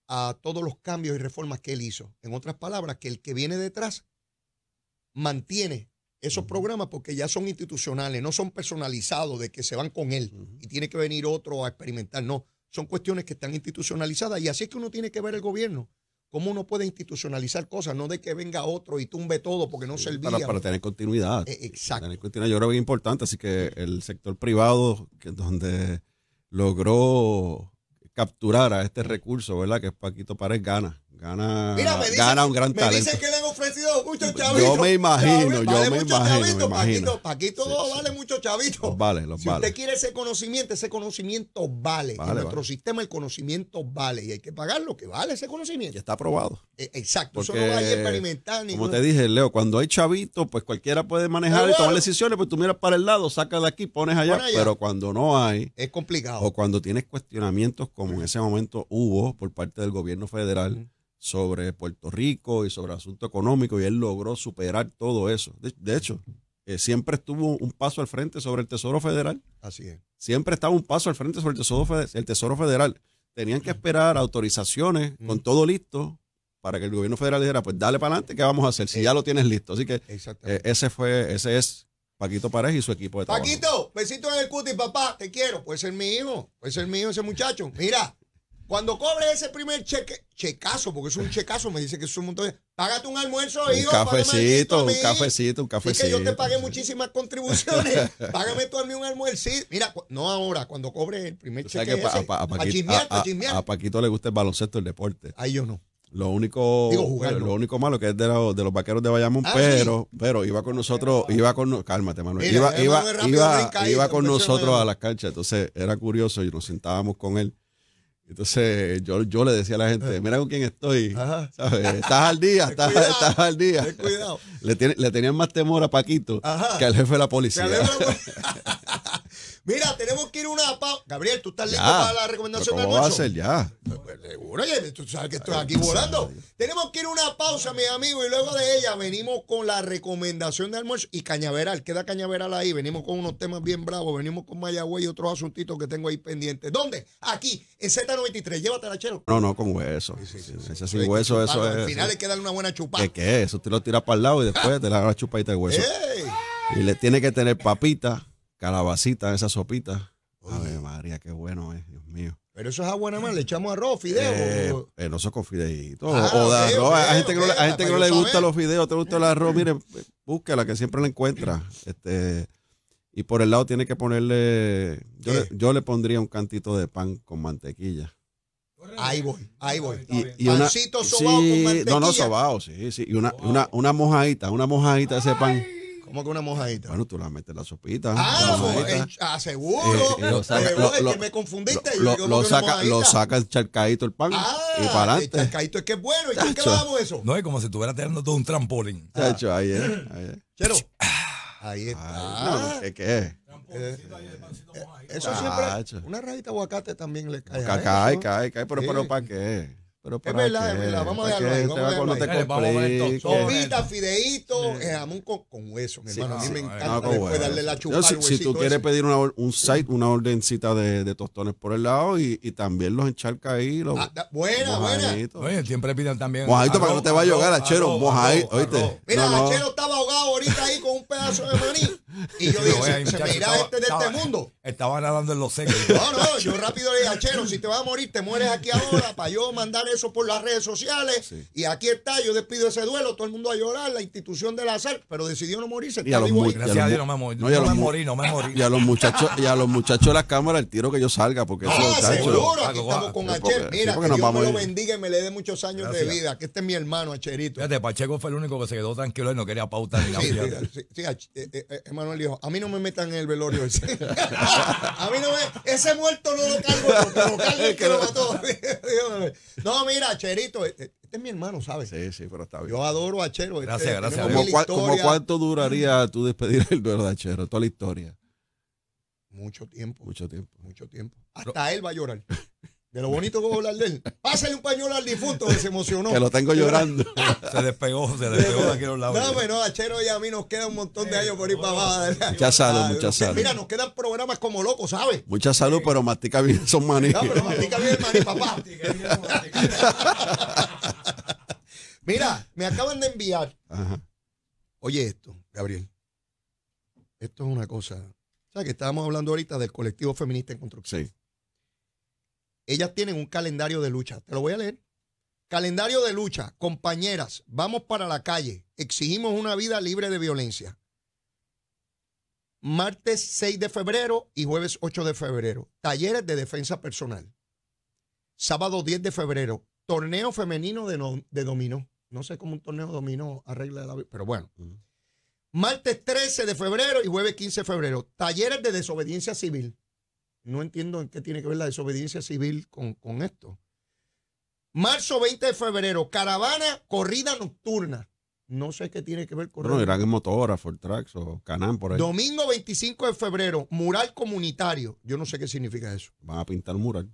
a todos los cambios y reformas que él hizo. En otras palabras, que el que viene detrás mantiene esos programas porque ya son institucionales, no son personalizados de que se van con él y tiene que venir otro a experimentar. No, son cuestiones que están institucionalizadas y así es que uno tiene que ver el gobierno cómo uno puede institucionalizar cosas, no de que venga otro y tumbe todo porque no se servía. Para, tener continuidad. E, exacto. continuidad, yo creo que es importante, así que el sector privado, que donde logró capturar a este recurso, ¿verdad? Que es Paquito Párez gana. Gana, gana un gran me Dicen que le han ofrecido muchos chavitos. Yo me imagino, yo me, imagino, Paquito, Paquito vale muchos chavitos. Los vale, si usted quiere ese conocimiento, ese conocimiento vale. en nuestro sistema el conocimiento vale y hay que pagar lo que vale ese conocimiento. ya está aprobado. E, exacto, eso no va a Como te dije, Leo, cuando hay chavitos, pues cualquiera puede manejar y tomar decisiones, pues tú miras para el lado, sacas de aquí, pones allá, pero cuando no hay... Es complicado. O cuando tienes cuestionamientos como en ese momento hubo por parte del gobierno federal sobre Puerto Rico y sobre asunto económico y él logró superar todo eso. De, hecho, eh, siempre estuvo un paso al frente sobre el Tesoro Federal. Así es. Siempre estaba un paso al frente sobre el Tesoro, Federal. Tenían que esperar autorizaciones con todo listo para que el gobierno federal dijera, pues dale para adelante, ¿qué vamos a hacer? Si ya lo tienes listo. Así que eh, ese fue, ese es Paquito Pareja y su equipo de trabajo. Paquito, besito en el cuti papá, te quiero. pues ser mi hijo, puede ser mi hijo ese muchacho. Mira, cuando cobre ese primer cheque, checazo, porque es un checazo, me dice que es un montón de. Págate un almuerzo, un Cafecito, un cafecito, un cafecito. Es que yo te pagué muchísimas contribuciones. Págame tú a mí un almuerzo. Mira, no ahora, cuando cobres el primer cheque. a, Paquito, le gusta el baloncesto, el deporte. A ellos no. Lo único, lo único malo que es de, de los vaqueros de Bayamón, ah, pero, pero iba con nosotros, iba con cálmate, Manuel, iba, iba, iba con nosotros a las canchas. Entonces era curioso y nos sentábamos con él. Entonces yo, yo le decía a la gente, mira con quién estoy, ¿sabes? Estás al día, estás, al día. Le, le, tenían más temor a Paquito que al jefe de la policía. Mira, tenemos que ir una pausa. Gabriel, ¿tú estás listo para la recomendación de va a hacer ya? Seguro, pues, pues, tú sabes que estoy aquí volando. Tenemos que ir una pausa, mi amigo, y luego de ella venimos con la recomendación de almuerzo y cañaveral. Queda cañaveral ahí. Venimos con unos temas bien bravos. Venimos con Mayagüey y otros asuntitos que tengo ahí pendientes. ¿Dónde? Aquí, en Z93. Llévatela, Chelo. No, no, con hueso. Ese sin hueso, eso es. Al final hay que darle una buena chupada. ¿Qué, qué? Eso te lo tiras para el lado y después te la chupadita de hueso. Y le tiene que tener papita calabacita, esa sopita. ver, María, qué bueno es, eh, Dios mío. Pero eso es a buena mano, le echamos arroz, fideos. Eh, no eso con fideitos. Ah, o de arroz. gente que no, a gente que no le gusta los fideos, te gusta el eh. arroz, mire, búsquela, que siempre la encuentra. Este, y por el lado tiene que ponerle. Yo le, pondría un cantito de pan con mantequilla. Ahí voy, ahí voy. Y, Pancito sobao con mantequilla. No, no, sobao, sí, sí. Y una, una, una mojadita, una mojadita de ese pan. ¿Cómo que una mojadita? Bueno, tú la metes en la sopita. Ah, eh, ah seguro. Eh, eh, lo que me confundiste. Lo, lo, saca, el charcadito el pan y ah, para adelante. El charcadito es que es bueno. ¿Y quién que eso? No, es como si estuviera teniendo todo un trampolín. Ah. Chacho, ahí es. Ahí es. Ah. Ahí está. Ay, no, ¿Qué es? pancito mojadito. eso siempre. Una rajita de aguacate también le cae. Cae, cae, cae, pero, pero ¿para qué? es verdad, es verdad. Vamos a dejarlo ahí. Vamos a dejarlo ahí. Dale, vamos a ver eh, jamón con, hueso, hermano. a mí me encanta después darle la chupada si, si, tú quieres pedir una, un site, una ordencita de, de, tostones por el lado y, y también los encharca ahí. Los, ah, buena, buena. Oye, siempre piden también. Mojadito para que no te va a llorar, Achero. Mojadito, Mira, Achero estaba ahogado ahorita ahí con un pedazo de maní. Y yo dije, se este de este mundo. Estaba nadando en los secos. No, no, yo rápido le dije, Achero, si te vas a morir, te mueres aquí ahora para yo mandar eso eso por las redes sociales. Y aquí está, yo despido ese duelo, todo el mundo a llorar, la institución del azar, pero decidió no morirse. Y a los Gracias a Dios, no me, morí, no, me morí, Y a los muchachos, y a los muchachos de la cámara, el tiro que yo salga, porque eso aquí estamos con Acher. Mira, que Dios me lo bendiga y me le dé muchos años de vida. Que este es mi hermano, Acherito. Fíjate, Pacheco fue el único que se quedó tranquilo y no quería pautar ni la vida eh, eh, eh, Emanuel dijo, a mí no me metan en el velorio ese. a mí no me, ese muerto no lo cargo, lo cargo el que lo mató. no, mira, Cherito, este, este, es mi hermano, ¿sabes? Sí, sí, pero está bien. Yo adoro a Chero. Este, gracias, gracias. ¿Cómo cuánto duraría tú despedir el duelo de Chero? Toda la historia. Mucho tiempo. Mucho tiempo. Mucho tiempo. Hasta él va a llorar. De lo bonito que voy a hablar de él. Pásale un pañuelo al difunto que se emocionó. Que lo tengo llorando. se despegó, se despegó de aquí los lados. No, pero a Chero y a mí nos queda un montón de años por ir para abajo. Mucha salud, ah, mucha salud. Mira, nos quedan programas como locos, ¿sabes? Mucha salud, pero mastica bien son maní. No, pero mastica bien el maní, papá. Mira, me acaban de enviar. Ajá. Oye esto, Gabriel. Esto es una cosa. O sea, que estábamos hablando ahorita del colectivo feminista en construcción. Sí. Ellas tienen un calendario de lucha. Te lo voy a leer. Calendario de lucha, compañeras, vamos para la calle, exigimos una vida libre de violencia. Martes 6 de febrero y jueves 8 de febrero, talleres de defensa personal. Sábado 10 de febrero, torneo femenino de, de dominó. No sé cómo un torneo dominó arregla la pero bueno. Martes 13 de febrero y jueves 15 de febrero, talleres de desobediencia civil. No entiendo en qué tiene que ver la desobediencia civil con, esto. Marzo 20 de febrero, caravana, corrida nocturna. No sé qué tiene que ver con... No, irán en motora, Fortrax Tracks o Canam por ahí. Domingo 25 de febrero, mural comunitario. Yo no sé qué significa eso. Van a pintar un mural.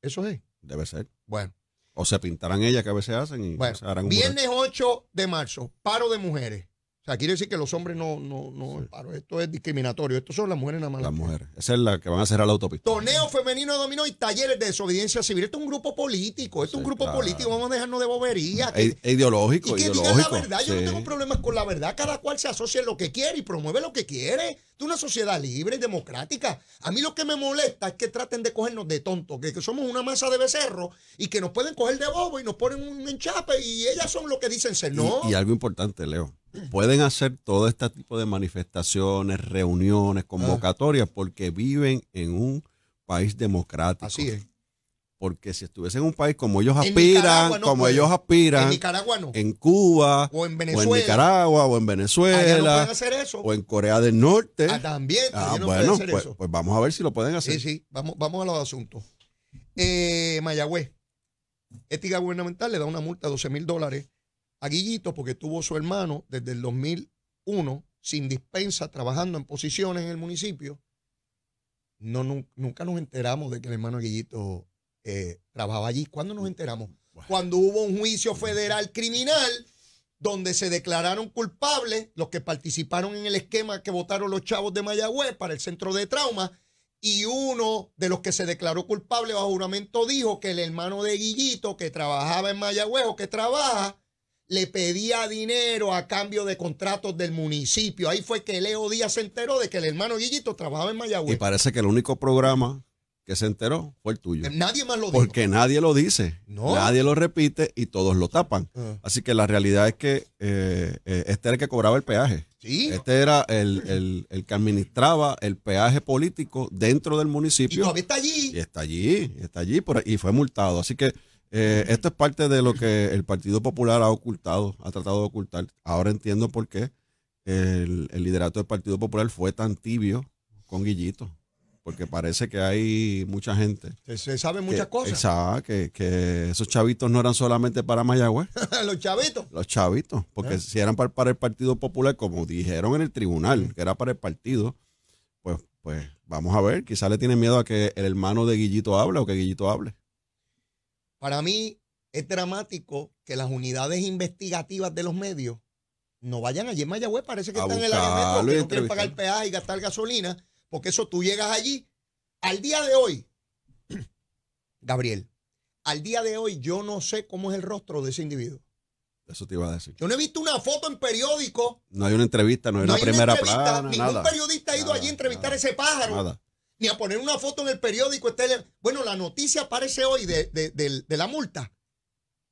Eso es. Debe ser. Bueno. O se pintarán ellas que a veces hacen y se harán un Viernes 8 de marzo, paro de mujeres quiere decir que los hombres no, no, no, esto es discriminatorio. Esto son las mujeres nada más. Las mujeres. Esa es la que van a cerrar la autopista. Torneo femenino dominó y talleres de desobediencia civil. Esto es un grupo político. Esto es un grupo político. Vamos a dejarnos de bobería. E ideológico. Y que digan la verdad. Yo no tengo problemas con la verdad. Cada cual se asocia lo que quiere y promueve lo que quiere. De es una sociedad libre y democrática. A mí lo que me molesta es que traten de cogernos de tonto, que, somos una masa de becerros y que nos pueden coger de bobo y nos ponen un enchape y ellas son lo que dicen ser. No. y algo importante, Leo pueden hacer todo este tipo de manifestaciones, reuniones, ah. convocatorias, porque viven en un país democrático. Así es. Porque si estuviesen en un país como ellos aspiran, como ellos aspiran, en Nicaragua En Cuba, o en Venezuela, o en Nicaragua, o en Venezuela, o en Corea del Norte. Ah, también, ah, bueno, pues, pues, vamos a ver si lo pueden hacer. Sí, sí, vamos, vamos a los asuntos. Eh, Mayagüez, ética gubernamental le da una multa de 12 mil dólares Aguillito, porque tuvo su hermano desde el 2001 sin dispensa, trabajando en posiciones en el municipio. No, nunca nos enteramos de que el hermano de eh, trabajaba allí. ¿Cuándo nos enteramos? Cuando hubo un juicio federal criminal donde se declararon culpables los que participaron en el esquema que votaron los chavos de Mayagüez para el centro de trauma y uno de los que se declaró culpable bajo juramento dijo que el hermano de Aguillito que trabajaba en Mayagüez o que trabaja le pedía dinero a cambio de contratos del municipio. Ahí fue que Leo Díaz se enteró de que el hermano Guillito trabajaba en Mayagüez. Y parece que el único programa que se enteró fue el tuyo. Nadie más lo dijo. Porque nadie lo dice, nadie lo repite y todos lo tapan. Ah. Así que la realidad es que eh, eh, este era el que cobraba el peaje. Este era el, que administraba el peaje político dentro del municipio. Y está allí. está allí, está allí y fue multado. Así que eh, esto es parte de lo que el Partido Popular ha ocultado, ha tratado de ocultar. Ahora entiendo por qué el, liderato del Partido Popular fue tan tibio con Guillito porque parece que hay mucha gente. Se, sabe muchas cosas. Exacto, que, esos chavitos no eran solamente para Mayagüez. los chavitos. Los chavitos, porque ¿Eh? si eran para, el Partido Popular, como dijeron en el tribunal, que era para el partido, pues, pues vamos a ver, quizá le tiene miedo a que el hermano de Guillito hable o que Guillito hable. Para mí es dramático que las unidades investigativas de los medios no vayan allí en Mayagüez, parece que están en el área metro, que no quieren pagar peaje y gastar gasolina, porque eso tú llegas allí. Al día de hoy, Gabriel, al día de hoy yo no sé cómo es el rostro de ese individuo. Eso te iba a decir. Yo no he visto una foto en periódico. No hay una entrevista, no hay una primera plata. Ningún periodista ha ido allí a entrevistar a ese pájaro Nada ni a poner una foto en el periódico. Bueno, la noticia aparece hoy de, la multa.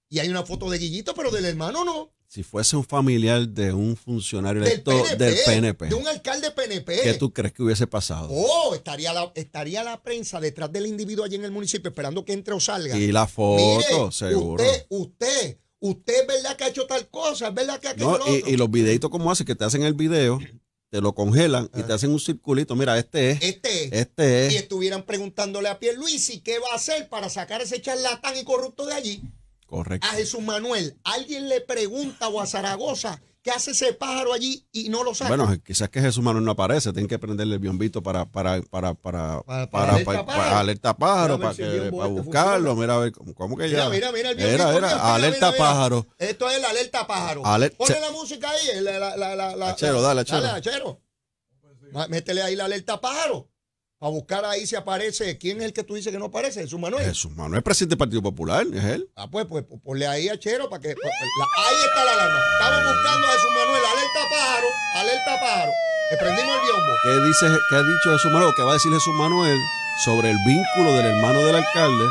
Y hay una foto de Guillito, pero del hermano no. Si fuese un familiar de un funcionario del electo PNP, del PNP. De un alcalde PNP. ¿Qué tú crees que hubiese pasado? Oh, estaría la, estaría la prensa detrás del individuo allí en el municipio esperando que entre o salga. Y la foto, seguro. Usted, usted, usted es verdad que ha hecho tal cosa, es verdad que ha hecho no, y, y, los videitos ¿cómo hace, que te hacen el video te lo congelan y te ah. hacen un circulito. Mira, este es. Este es. Este es. Y estuvieran preguntándole a Pierluisi qué va a hacer para sacar ese charlatán y corrupto de allí. Correcto. A Jesús Manuel, alguien le pregunta o a Zaragoza ¿Qué hace ese pájaro allí y no lo sabe Bueno, quizás que Jesús Manuel no aparece, tienen que prenderle el biombito para, para, para, para, para, alerta pájaro, para, que, buscarlo. Mira, a ver, ¿cómo que Mira, mira, alerta pájaro. Esto es la alerta pájaro. Ponle la música ahí, la, la, la, la, dale, chero Dale, Métele ahí la alerta pájaro. Para buscar ahí si aparece. ¿Quién es el que tú dices que no aparece? Jesús Manuel. Jesús Manuel, presidente del Partido Popular, es él. Ah, pues, pues, pues ponle ahí a Chero para que. ahí está la alarma. Estamos buscando a Jesús Manuel. Alerta pájaro, alerta pájaro. Le prendimos el biombo. ¿Qué, dice, qué ha dicho Jesús Manuel? ¿Qué va a decir Jesús Manuel? sobre el vínculo del hermano del alcalde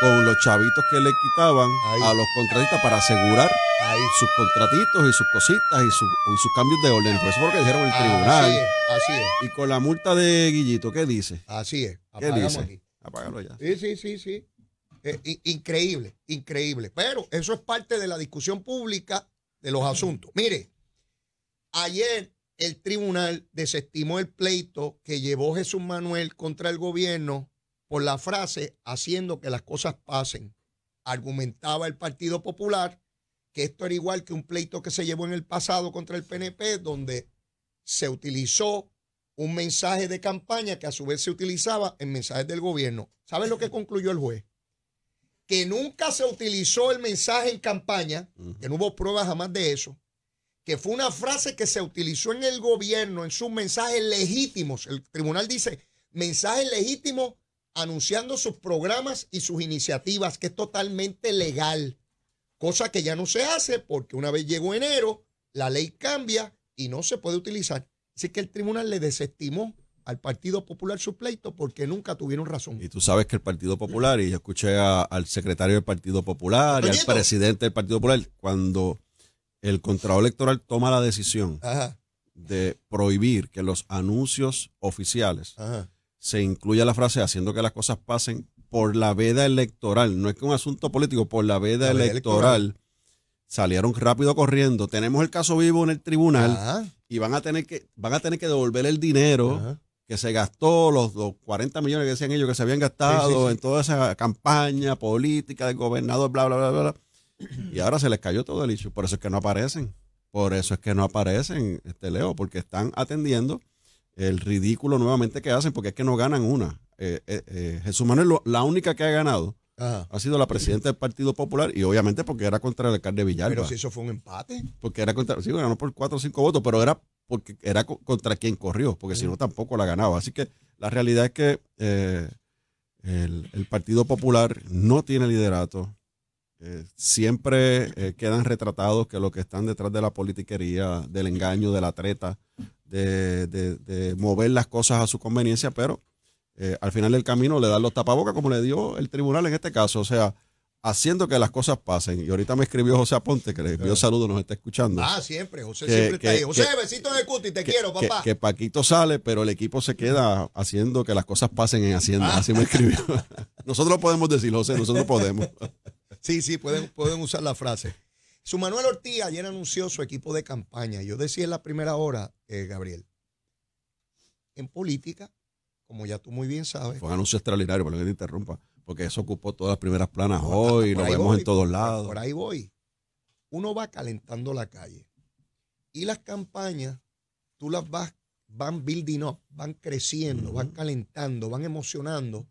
con los chavitos que le quitaban a los contratistas para asegurar sus contratitos y sus cositas y, sus cambios de orden. Por eso que dijeron el tribunal. Así es, Y con la multa de Guillito, ¿qué dice? Así es. ¿Qué dice? Aquí. ya. Sí, sí, sí, sí. Eh, increíble, increíble. Pero eso es parte de la discusión pública de los asuntos. Mire, ayer el tribunal desestimó el pleito que llevó Jesús Manuel contra el gobierno por la frase haciendo que las cosas pasen. Argumentaba el Partido Popular que esto era igual que un pleito que se llevó en el pasado contra el PNP, donde se utilizó un mensaje de campaña que a su vez se utilizaba en mensajes del gobierno. ¿Sabes lo que concluyó el juez? Que nunca se utilizó el mensaje en campaña, que no hubo pruebas jamás de eso, que fue una frase que se utilizó en el gobierno en sus mensajes legítimos. El tribunal dice mensajes legítimos anunciando sus programas y sus iniciativas, que es totalmente legal, cosa que ya no se hace porque una vez llegó enero, la ley cambia y no se puede utilizar. Así que el tribunal le desestimó al Partido Popular su pleito porque nunca tuvieron razón. Y tú sabes que el Partido Popular, y yo escuché al secretario del Partido Popular y al presidente del Partido Popular, cuando el Contralor Electoral toma la decisión de prohibir que los anuncios oficiales se incluya la frase haciendo que las cosas pasen por la veda electoral. No es que un asunto político, por la veda, electoral, Salieron rápido corriendo. Tenemos el caso vivo en el tribunal y van a tener que van a tener que devolver el dinero que se gastó, los, 40 millones que decían ellos que se habían gastado en toda esa campaña política del gobernador, bla, bla, bla, bla. Y ahora se les cayó todo el hecho, Por eso es que no aparecen. Por eso es que no aparecen, este Leo, porque están atendiendo el ridículo nuevamente que hacen, porque es que no ganan una. Eh, eh, eh, Jesús Manuel, la única que ha ganado ha sido la presidenta del Partido Popular y obviamente porque era contra el alcalde Villalba. Pero si eso fue un empate. Porque era contra, sí, ganó por cuatro o cinco votos, pero era porque era contra quien corrió, porque si no tampoco la ganaba. Así que la realidad es que el Partido Popular no tiene liderato, eh, siempre eh, quedan retratados que los que están detrás de la politiquería, del engaño, de la treta, de, mover las cosas a su conveniencia, pero eh, al final del camino le dan los tapabocas como le dio el tribunal en este caso, o sea, haciendo que las cosas pasen. Y ahorita me escribió José Aponte, que le envió saludos, nos está escuchando. Ah, siempre, José siempre está ahí. José, besito en el cuti, te quiero, papá. Que, Paquito sale, pero el equipo se queda haciendo que las cosas pasen en Hacienda. Así me escribió. nosotros podemos decir, José, nosotros podemos. Sí, sí, pueden, pueden usar la frase. Su Manuel Ortiz ayer anunció su equipo de campaña. Yo decía en la primera hora, eh, Gabriel, en política, como ya tú muy bien sabes. Fue un anuncio extraordinario, por que te interrumpa, porque eso ocupó todas las primeras planas hoy, lo vemos en todos lados. Por ahí voy. Uno va calentando la calle. Y las campañas, tú las vas, van building up, van creciendo, van calentando, van emocionando.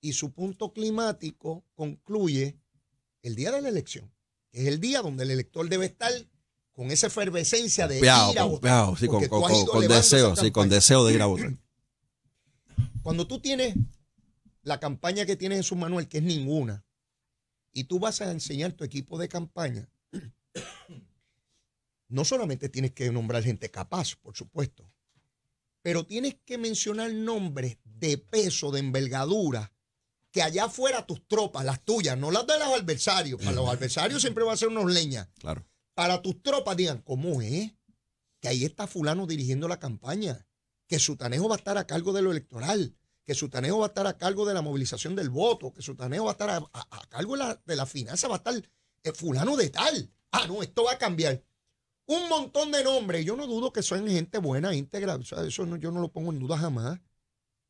Y su punto climático concluye el día de la elección, es el día donde el elector debe estar con esa efervescencia de ir a Sí, con, deseo, sí, con deseo de ir a votar. Cuando tú tienes la campaña que tienes en su manual, que es ninguna, y tú vas a enseñar tu equipo de campaña, no solamente tienes que nombrar gente capaz, por supuesto, pero tienes que mencionar nombres de peso, de envergadura, allá afuera tus tropas, las tuyas, no las de los adversarios, para los adversarios siempre va a ser unos leñas. Claro. Para tus tropas digan, ¿cómo es? Que ahí está fulano dirigiendo la campaña, que su tanejo va a estar a cargo de lo electoral, que su tanejo va a estar a cargo de la movilización del voto, que su tanejo va a estar a, cargo de la, finanza, va a estar el eh, fulano de tal. Ah, no, esto va a cambiar. Un montón de nombres. Yo no dudo que son gente buena, íntegra. eso yo no lo pongo en duda jamás.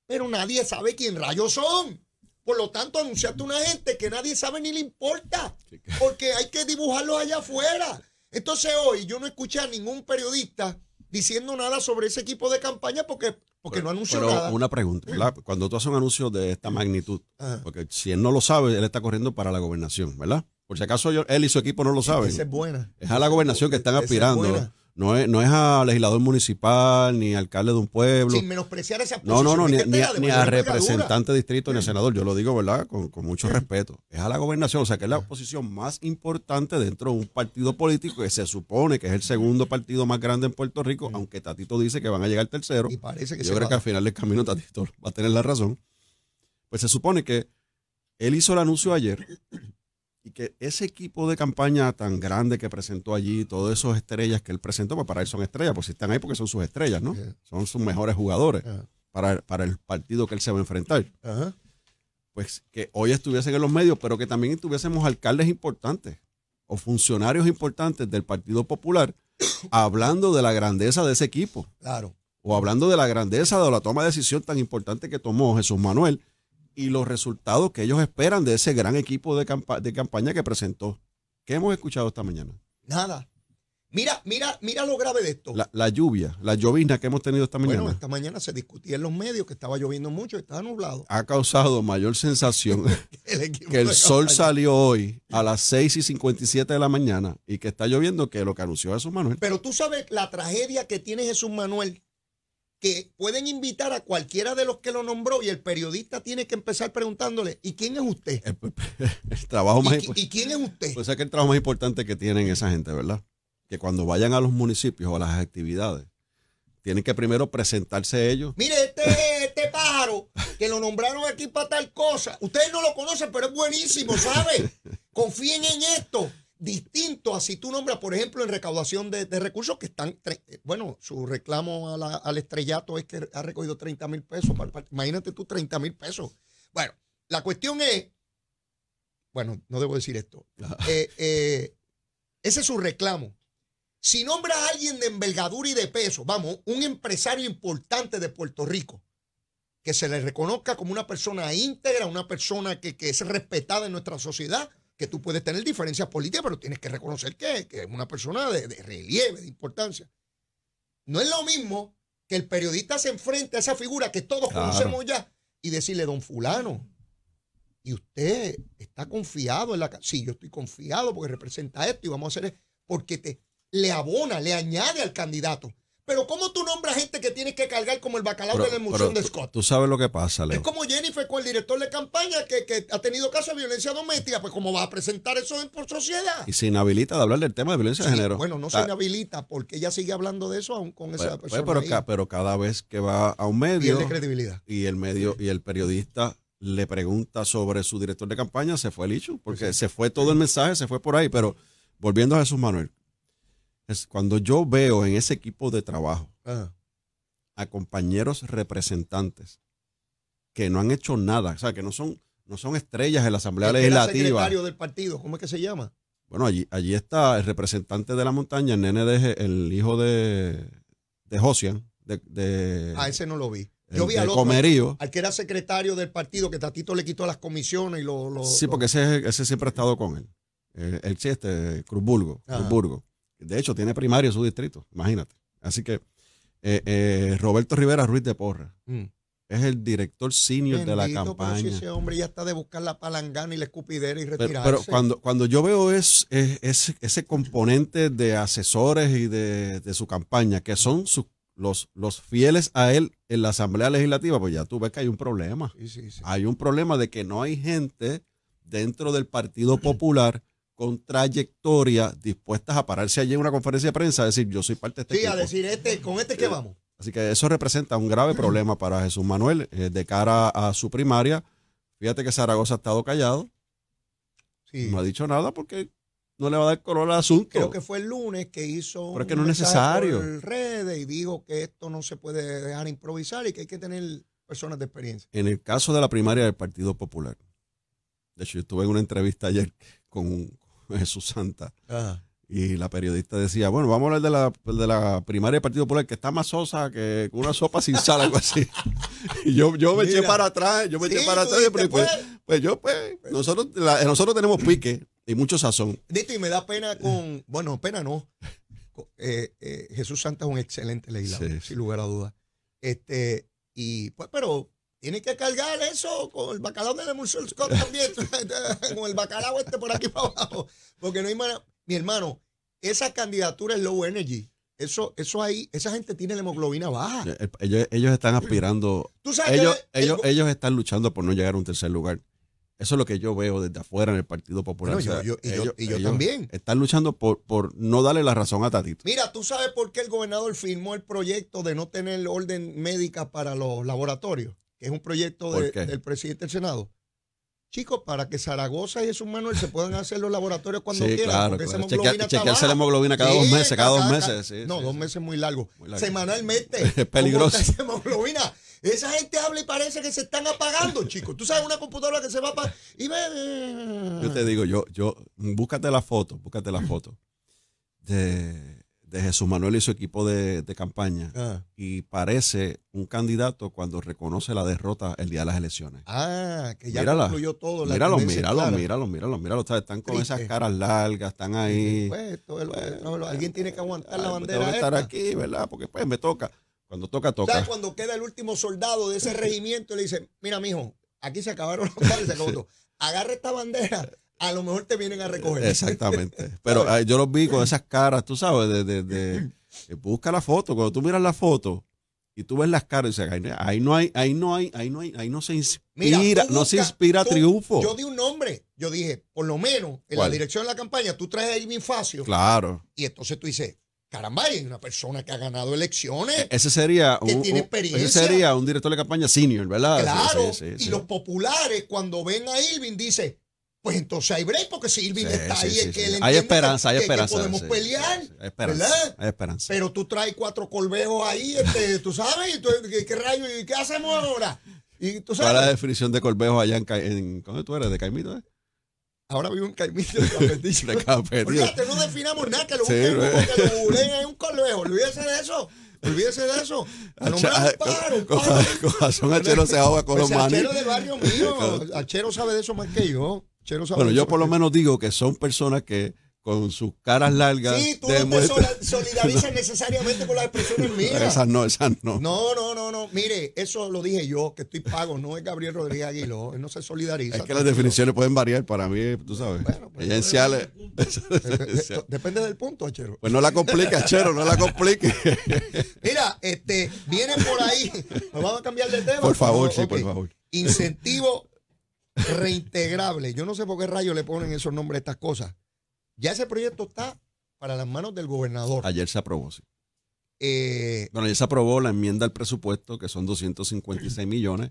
Pero nadie sabe quién rayos son. Por lo tanto, anunciaste a una gente que nadie sabe ni le importa, porque hay que dibujarlo allá afuera. Entonces hoy yo no escuché a ningún periodista diciendo nada sobre ese equipo de campaña porque, porque no anunció pero Una pregunta, ¿verdad? cuando tú haces un anuncio de esta magnitud, porque si él no lo sabe, él está corriendo para la gobernación, ¿verdad? Por si acaso él y su equipo no lo saben. Esa es buena. Es a la gobernación que están aspirando. No es, no es a legislador municipal ni alcalde de un pueblo. Sin menospreciar esa No, no, no, ni, a, representante distrito ni a mm. senador. Yo lo digo, ¿verdad? Con, mucho mm. respeto. Es a la gobernación, o sea, que es la mm. posición más importante dentro de un partido político que se supone que es el segundo partido más grande en Puerto Rico, aunque Tatito dice que van a llegar tercero. Y parece que Yo creo que al final del camino Tatito va a tener la razón. Pues se supone que él hizo el anuncio ayer y que ese equipo de campaña tan grande que presentó allí, todas esas estrellas que él presentó, pues para él son estrellas, pues si están ahí porque son sus estrellas, ¿no? Son sus mejores jugadores para, el partido que él se va a enfrentar. Pues que hoy estuviesen en los medios, pero que también tuviésemos alcaldes importantes o funcionarios importantes del Partido Popular hablando de la grandeza de ese equipo. Claro. O hablando de la grandeza de la toma de decisión tan importante que tomó Jesús Manuel y los resultados que ellos esperan de ese gran equipo de, de campaña que presentó. ¿Qué hemos escuchado esta mañana? Nada. Mira, mira, mira lo grave de esto. La, lluvia, la llovizna que hemos tenido esta mañana. Bueno, esta mañana se discutía en los medios que estaba lloviendo mucho, estaba nublado. Ha causado mayor sensación que el sol salió hoy a las 6 y 57 de la mañana y que está lloviendo que lo que anunció Jesús Manuel. Pero tú sabes la tragedia que tiene Jesús Manuel que pueden invitar a cualquiera de los que lo nombró y el periodista tiene que empezar preguntándole, ¿y quién es usted? Eh, pues, el, trabajo más ¿Y, ¿Y, quién es usted? Pues es que el trabajo más importante que tienen esa gente, ¿verdad? Que cuando vayan a los municipios o a las actividades, tienen que primero presentarse ellos. Mire, este, este pájaro que lo nombraron aquí para tal cosa, ustedes no lo conocen, pero es buenísimo, ¿sabe? Confíen en esto distinto a si tú nombras, por ejemplo, en recaudación de, recursos que están, eh, bueno, su reclamo al estrellato es que ha recogido 30 mil pesos. Imagínate tú 30 mil pesos. Bueno, la cuestión es, bueno, no debo decir esto, eh, eh, ese es su reclamo. Si nombra a alguien de envergadura y de peso, vamos, un empresario importante de Puerto Rico, que se le reconozca como una persona íntegra, una persona que es respetada en nuestra sociedad, que tú puedes tener diferencias políticas, pero tienes que reconocer que, es una persona de, relieve, de importancia. No es lo mismo que el periodista se enfrente a esa figura que todos conocemos ya y decirle, don fulano, y usted está confiado en la... Sí, yo estoy confiado porque representa esto y vamos a hacer... E-". Porque te, le abona, le añade al candidato. Pero ¿cómo tú nombras gente que tienes que cargar como el bacalao de la emulsión de Scott? Tú sabes lo que pasa, Leo. Es como Jennifer con el director de campaña que, ha tenido caso de violencia doméstica, pues ¿cómo va a presentar eso en, por sociedad? Y se inhabilita de hablar del tema de violencia de género. Bueno, no se inhabilita porque ella sigue hablando de eso aún con pues, esa pues, persona. pero, pero, cada vez que va a un medio... Tiene credibilidad. Y el medio y el periodista le pregunta sobre su director de campaña, se fue el hecho, porque se fue todo el mensaje, se fue por ahí, pero volviendo a Jesús Manuel, es cuando yo veo en ese equipo de trabajo a compañeros representantes que no han hecho nada, o sea, que no son, no son estrellas en la Asamblea Legislativa. El secretario del partido, ¿cómo es que se llama? Bueno, allí, allí está el representante de la montaña, el nene de, el hijo de, de Josian. De, ah, ese no lo vi. Yo vi al otro, comerío. al que era secretario del partido, que Tatito le quitó las comisiones y lo... sí, porque ese, siempre ha estado con él. El, eh, el, este, Cruzburgo. Cruzburgo. De hecho, tiene primario en su distrito, imagínate. Así que eh, eh, Roberto Rivera Ruiz de Porra mm. es el director senior de la campaña. Pero ese hombre ya está de buscar la palangana y la escupidera y retirarse. Pero, cuando, cuando yo veo ese componente de asesores y de, su campaña, que son los, fieles a él en la Asamblea Legislativa, pues ya tú ves que hay un problema. Hay un problema de que no hay gente dentro del Partido Popular con trayectoria dispuestas a pararse allí en una conferencia de prensa a decir yo soy parte de este sí, a decir este, con este que eh, vamos. Así que eso representa un grave problema para Jesús Manuel eh, de cara a su primaria. Fíjate que Zaragoza ha estado callado. No ha dicho nada porque no le va a dar color al asunto. Creo que fue el lunes que hizo Pero es no es necesario. redes y dijo que esto no se puede dejar improvisar y que hay que tener personas de experiencia. En el caso de la primaria del Partido Popular. De hecho, yo estuve en una entrevista ayer con un, Jesús Santa. Y la periodista decía, bueno, vamos a hablar de la, de la primaria del Partido Popular, que está más sosa que una sopa sin sal, algo así. Y yo, me eché para atrás, yo me eché para atrás. Pues, pues, pues, yo, pues, nosotros, nosotros tenemos pique y mucho sazón. Dito, y me da pena con, bueno, pena no. Eh, eh, Jesús Santa es un excelente legislador, sin lugar a dudas. Este, y pues, pero Tienes que cargar eso con el bacalao de Muscle Scott también, con el bacalao este por aquí para abajo, porque no hay manera. Mi hermano, esa candidatura es low energy. Eso, eso ahí, esa gente tiene la hemoglobina baja. Eh, eh, ellos, están aspirando. ¿Tú sabes ellos, ellos, ellos están luchando por no llegar a un tercer lugar. Eso es lo que yo veo desde afuera en el Partido Popular. y, yo, también. Están luchando por, por no darle la razón a Tatito. Mira, tú sabes por qué el gobernador firmó el proyecto de no tener orden médica para los laboratorios que es un proyecto del presidente del Senado. Chicos, para que Zaragoza y Jesús Manuel se puedan hacer los laboratorios cuando quieran. Claro, porque chequearse la hemoglobina cada dos meses, cada, dos meses. no, dos meses muy largo. Semanalmente. es peligroso. Esa gente habla y parece que se están apagando, chicos. Tú sabes, una computadora que se va para. Y ve. Yo te digo, yo, yo, búscate la foto, búscate la foto de de Jesús Manuel y su equipo de, campaña ah. y parece un candidato cuando reconoce la derrota el día de las elecciones. Ah, que ya todo. míralo, míralo, míralo, míralo, míralo, míralo, Están con esas caras largas, están ahí. alguien tiene que aguantar la pues bandera. estar aquí, ¿verdad? Porque pues me toca. Cuando toca, toca. cuando queda el último soldado de ese regimiento le dice mira, mijo, aquí se acabaron los padres, acabó Agarra esta bandera, a lo mejor te vienen a recoger. Exactamente. Pero yo los vi con esas caras, tú sabes, de, de, eh, busca la foto. Cuando tú miras la foto y tú ves las caras, ahí, no hay, ahí no hay, ahí no hay, ahí no se inspira, no se inspira triunfo. Yo di un nombre, yo dije, por lo menos en la dirección de la campaña, tú traes a mi facio. Claro. Y entonces tú dices, caramba, hay una persona que ha ganado elecciones. E, ese sería un, Ese sería un director de campaña senior, ¿verdad? Claro. y los populares, cuando ven a Irving, dicen, pues entonces hay break, porque si Irving está ahí, es que él Hay esperanza, hay esperanza. podemos pelear, hay esperanza, esperanza. Pero tú traes cuatro colvejos ahí, este, tú sabes, y ¿qué, rayos ¿Y qué hacemos ahora? Y tú sabes. ¿Cuál es la definición de colvejos allá en, en tú eres? ¿De Caimito? Eh? Ahora vivo en Caimito de la no definamos nada, que lo busquen, que lo en un colvejo, olvídese de eso. Olvídese de eso. A Corazón se ahoga con pues los manos. del barrio mío. Achero sabe de eso más que yo bueno, yo por lo menos digo que son personas que con sus caras largas. Sí, tú no te solidarizas necesariamente con las expresiones mías. Esas no, esas no. No, no, no, no. Mire, eso lo dije yo, que estoy pago, no es Gabriel Rodríguez Aguiló, él no se solidariza. Es que las definiciones pueden variar para mí, tú sabes. Bueno, pues, Depende, del punto, Chero. Pues no la compliques, Chero, no la compliques. Mira, este, vienen por ahí, nos vamos a cambiar de tema. Por favor, sí, por favor. Incentivo reintegrable. Yo no sé por qué rayos le ponen esos nombres a estas cosas. Ya ese proyecto está para las manos del gobernador. Ayer se aprobó, sí. Eh, bueno, ayer se aprobó la enmienda al presupuesto, que son 256 millones,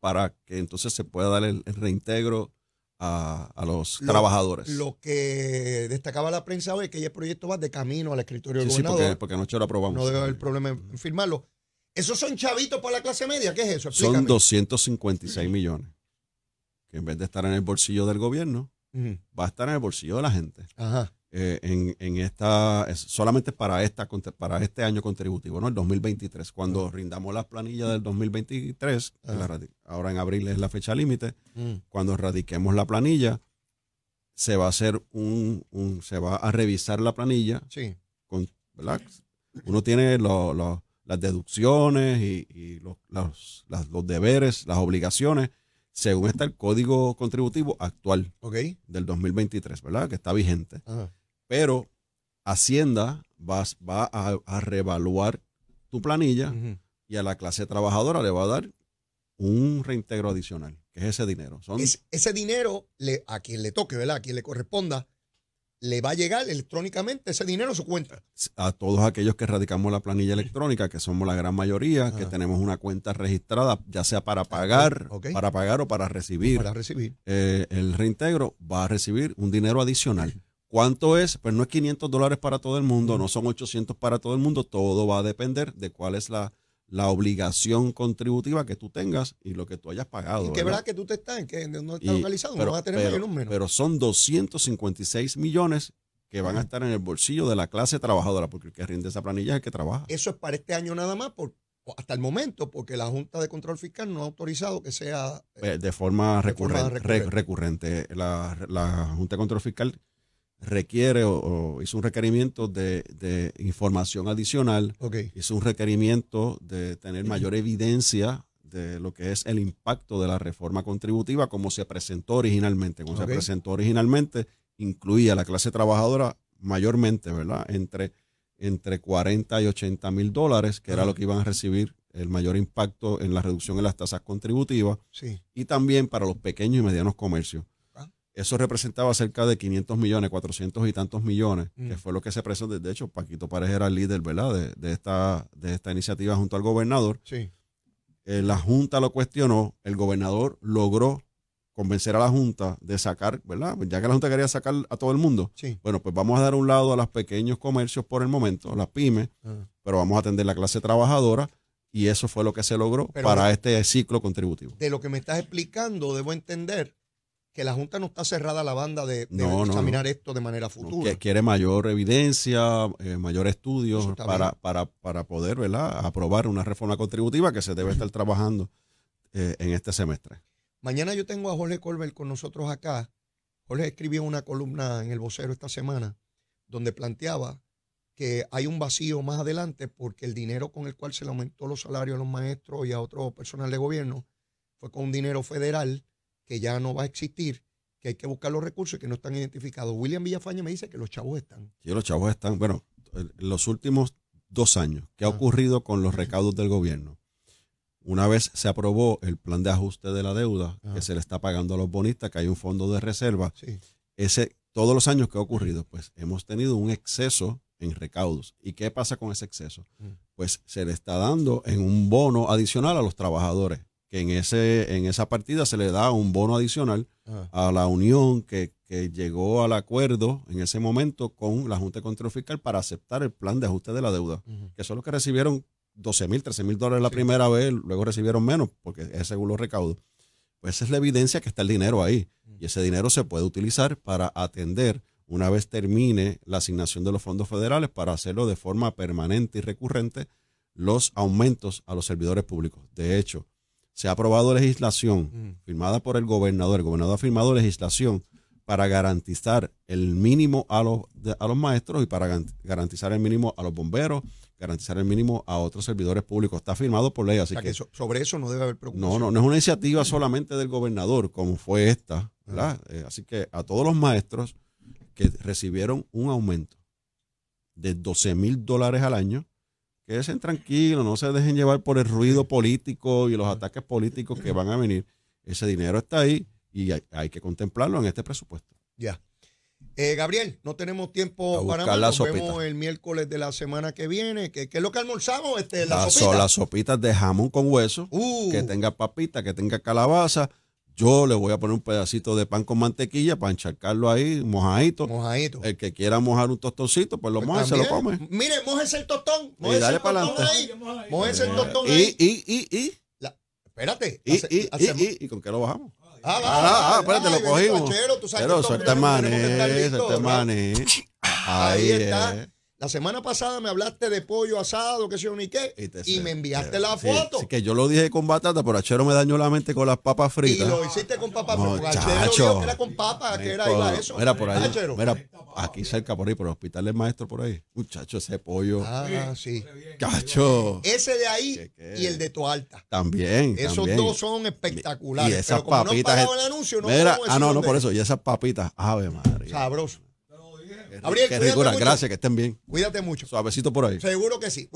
para que entonces se pueda dar el, reintegro a, los trabajadores. Lo que destacaba la prensa hoy es que el proyecto va de camino al escritorio del gobernador. Sí, porque, anoche lo aprobamos. No debe haber problema en firmarlo. ¿Esos son chavitos para la clase media? ¿Qué es eso? Explícame. Son 256 millones que en vez de estar en el bolsillo del gobierno, va a estar en el bolsillo de la gente. Eh, en, esta, solamente para, esta, para este año contributivo, ¿no? El 2023. Cuando rindamos las planillas del 2023, ahora en abril es la fecha límite, mm. cuando radiquemos la planilla, se va a hacer un, se va a revisar la planilla. Sí. Con, Uno tiene las deducciones y, los, los deberes, las obligaciones según está el código contributivo actual del 2023, ¿verdad? Que está vigente. Pero Hacienda va a, reevaluar tu planilla y a la clase trabajadora le va a dar un reintegro adicional, que es ese dinero. ese dinero a quien le toque, ¿verdad? A quien le corresponda, le va a llegar electrónicamente ese dinero a su cuenta. A todos aquellos que radicamos la planilla electrónica, que somos la gran mayoría, que tenemos una cuenta registrada, ya sea para pagar, para pagar o para recibir, para recibir. Eh, el reintegro, va a recibir un dinero adicional. ¿Cuánto es? Pues no es 500 dólares para todo el mundo, no son 800 para todo el mundo, todo va a depender de cuál es la la obligación contributiva que tú tengas y lo que tú hayas pagado. Y que verdad que tú te estás, que no estás localizado, no vas a tener pero, número. Pero son 256 millones que van a estar en el bolsillo de la clase trabajadora, porque el que rinde esa planilla es el que trabaja. Eso es para este año nada más, por, hasta el momento, porque la Junta de Control Fiscal no ha autorizado que sea... Eh, pues, de, forma recurrente. recurrente. La, la Junta de Control Fiscal requiere o, es hizo un requerimiento de, información adicional, hizo un requerimiento de tener mayor evidencia de lo que es el impacto de la reforma contributiva como se presentó originalmente. Como se presentó originalmente, incluía a la clase trabajadora mayormente, ¿verdad? Entre, entre 40 y 80 mil dólares, que era lo que iban a recibir el mayor impacto en la reducción en las tasas contributivas, y también para los pequeños y medianos comercios. Eso representaba cerca de 500 millones, 400 y tantos millones, que mm. fue lo que se presentó. De hecho, Paquito Párez era el líder, ¿verdad?, de, esta, de esta iniciativa junto al gobernador. Sí. Eh, la Junta lo cuestionó, el gobernador logró convencer a la Junta de sacar, ¿verdad? Pues ya que la Junta quería sacar a todo el mundo, sí. bueno, pues vamos a dar un lado a los pequeños comercios por el momento, las pymes, ah. pero vamos a atender la clase trabajadora y eso fue lo que se logró para este ciclo contributivo. De lo que me estás explicando, debo entender que la Junta no está cerrada a la banda de, examinar esto de manera futura. que quiere mayor evidencia, eh, mayor estudio para, poder aprobar una reforma contributiva que se debe estar trabajando eh, en este semestre. Mañana yo tengo a Jorge Colbert con nosotros acá. Jorge escribió una columna en el vocero esta semana donde planteaba que hay un vacío más adelante porque el dinero con el cual se le aumentó los salarios a los maestros y a otro personal de gobierno fue con un dinero federal que ya no va a existir, que hay que buscar los recursos que no están identificados. William Villafaña me dice que los chavos están. Sí, los chavos están. Bueno, los últimos dos años, ¿qué ha ah. ocurrido con los recaudos del gobierno? Una vez se aprobó el plan de ajuste de la deuda que ah. se le está pagando a los bonistas, que hay un fondo de reserva. Ese, todos los años que ha ocurrido, pues hemos tenido un exceso en recaudos. ¿Y qué pasa con ese exceso? Mm. Pues se le está dando en un bono adicional a los trabajadores que en, ese, en esa partida se le da un bono adicional a la unión que, llegó al acuerdo en ese momento con la Junta de Control Fiscal para aceptar el plan de ajuste de la deuda, que son los que recibieron 12 mil, 13 mil dólares la primera vez, luego recibieron menos, porque es según los recaudos. Pues esa es la evidencia que está el dinero ahí. Y ese dinero se puede utilizar para atender una vez termine la asignación de los fondos federales para hacerlo de forma permanente y recurrente los aumentos a los servidores públicos. De hecho, se ha aprobado legislación firmada por el gobernador. El gobernador ha firmado legislación para garantizar el mínimo a los, los maestros y para garantizar el mínimo a los bomberos, garantizar el mínimo a otros servidores públicos. Está firmado por ley, así que, sobre eso no debe haber preocupación. No, no, no es una iniciativa solamente del gobernador, como fue esta, ah. eh, así que a todos los maestros que recibieron un aumento de 12 mil dólares al año quédense tranquilos, no se dejen llevar por el ruido político y los ataques políticos que van a venir. Ese dinero está ahí y hay, que contemplarlo en este presupuesto. Ya. Eh, Gabriel, no tenemos tiempo para más. Nos vemos el miércoles de la semana que viene. ¿Qué, es lo que almorzamos? Este, la, las sopitas de jamón con hueso, uh. que tenga papita, que tenga calabaza yo le voy a poner un pedacito de pan con mantequilla para encharcarlo ahí, mojadito. Mojadito. El que quiera mojar un tostoncito, pues lo pues moja y se lo come. Mire, mojese el tostón. Mojese dale el para adelante. Mojese el tostón ahí. Y, y, y, y. espérate. Y, y, y, y, ¿con qué lo bajamos? Ah, ah, ah, espérate, lo cogimos. Pero suelta mané, suelta mané. Ahí está. La semana pasada me hablaste de pollo asado, qué sé yo ni qué, y, me enviaste la foto. que yo lo dije con batata, pero Achero me dañó la mente con las papas fritas. Y lo hiciste con papas fritas. era con papas, que era, Mira, por ahí, mira, aquí cerca, por ahí, por el hospital del maestro, por ahí. Muchacho, ese pollo. Ah, sí. Cacho. Ese de ahí y el de Toalta. También, Esos dos son espectaculares. Y esas papitas. No mira, ah, no, no, por eso. Y esas papitas. Ave madre! Sabroso que, gracias, que estén bien. Cuídate mucho. Suavecito por ahí. Seguro que sí.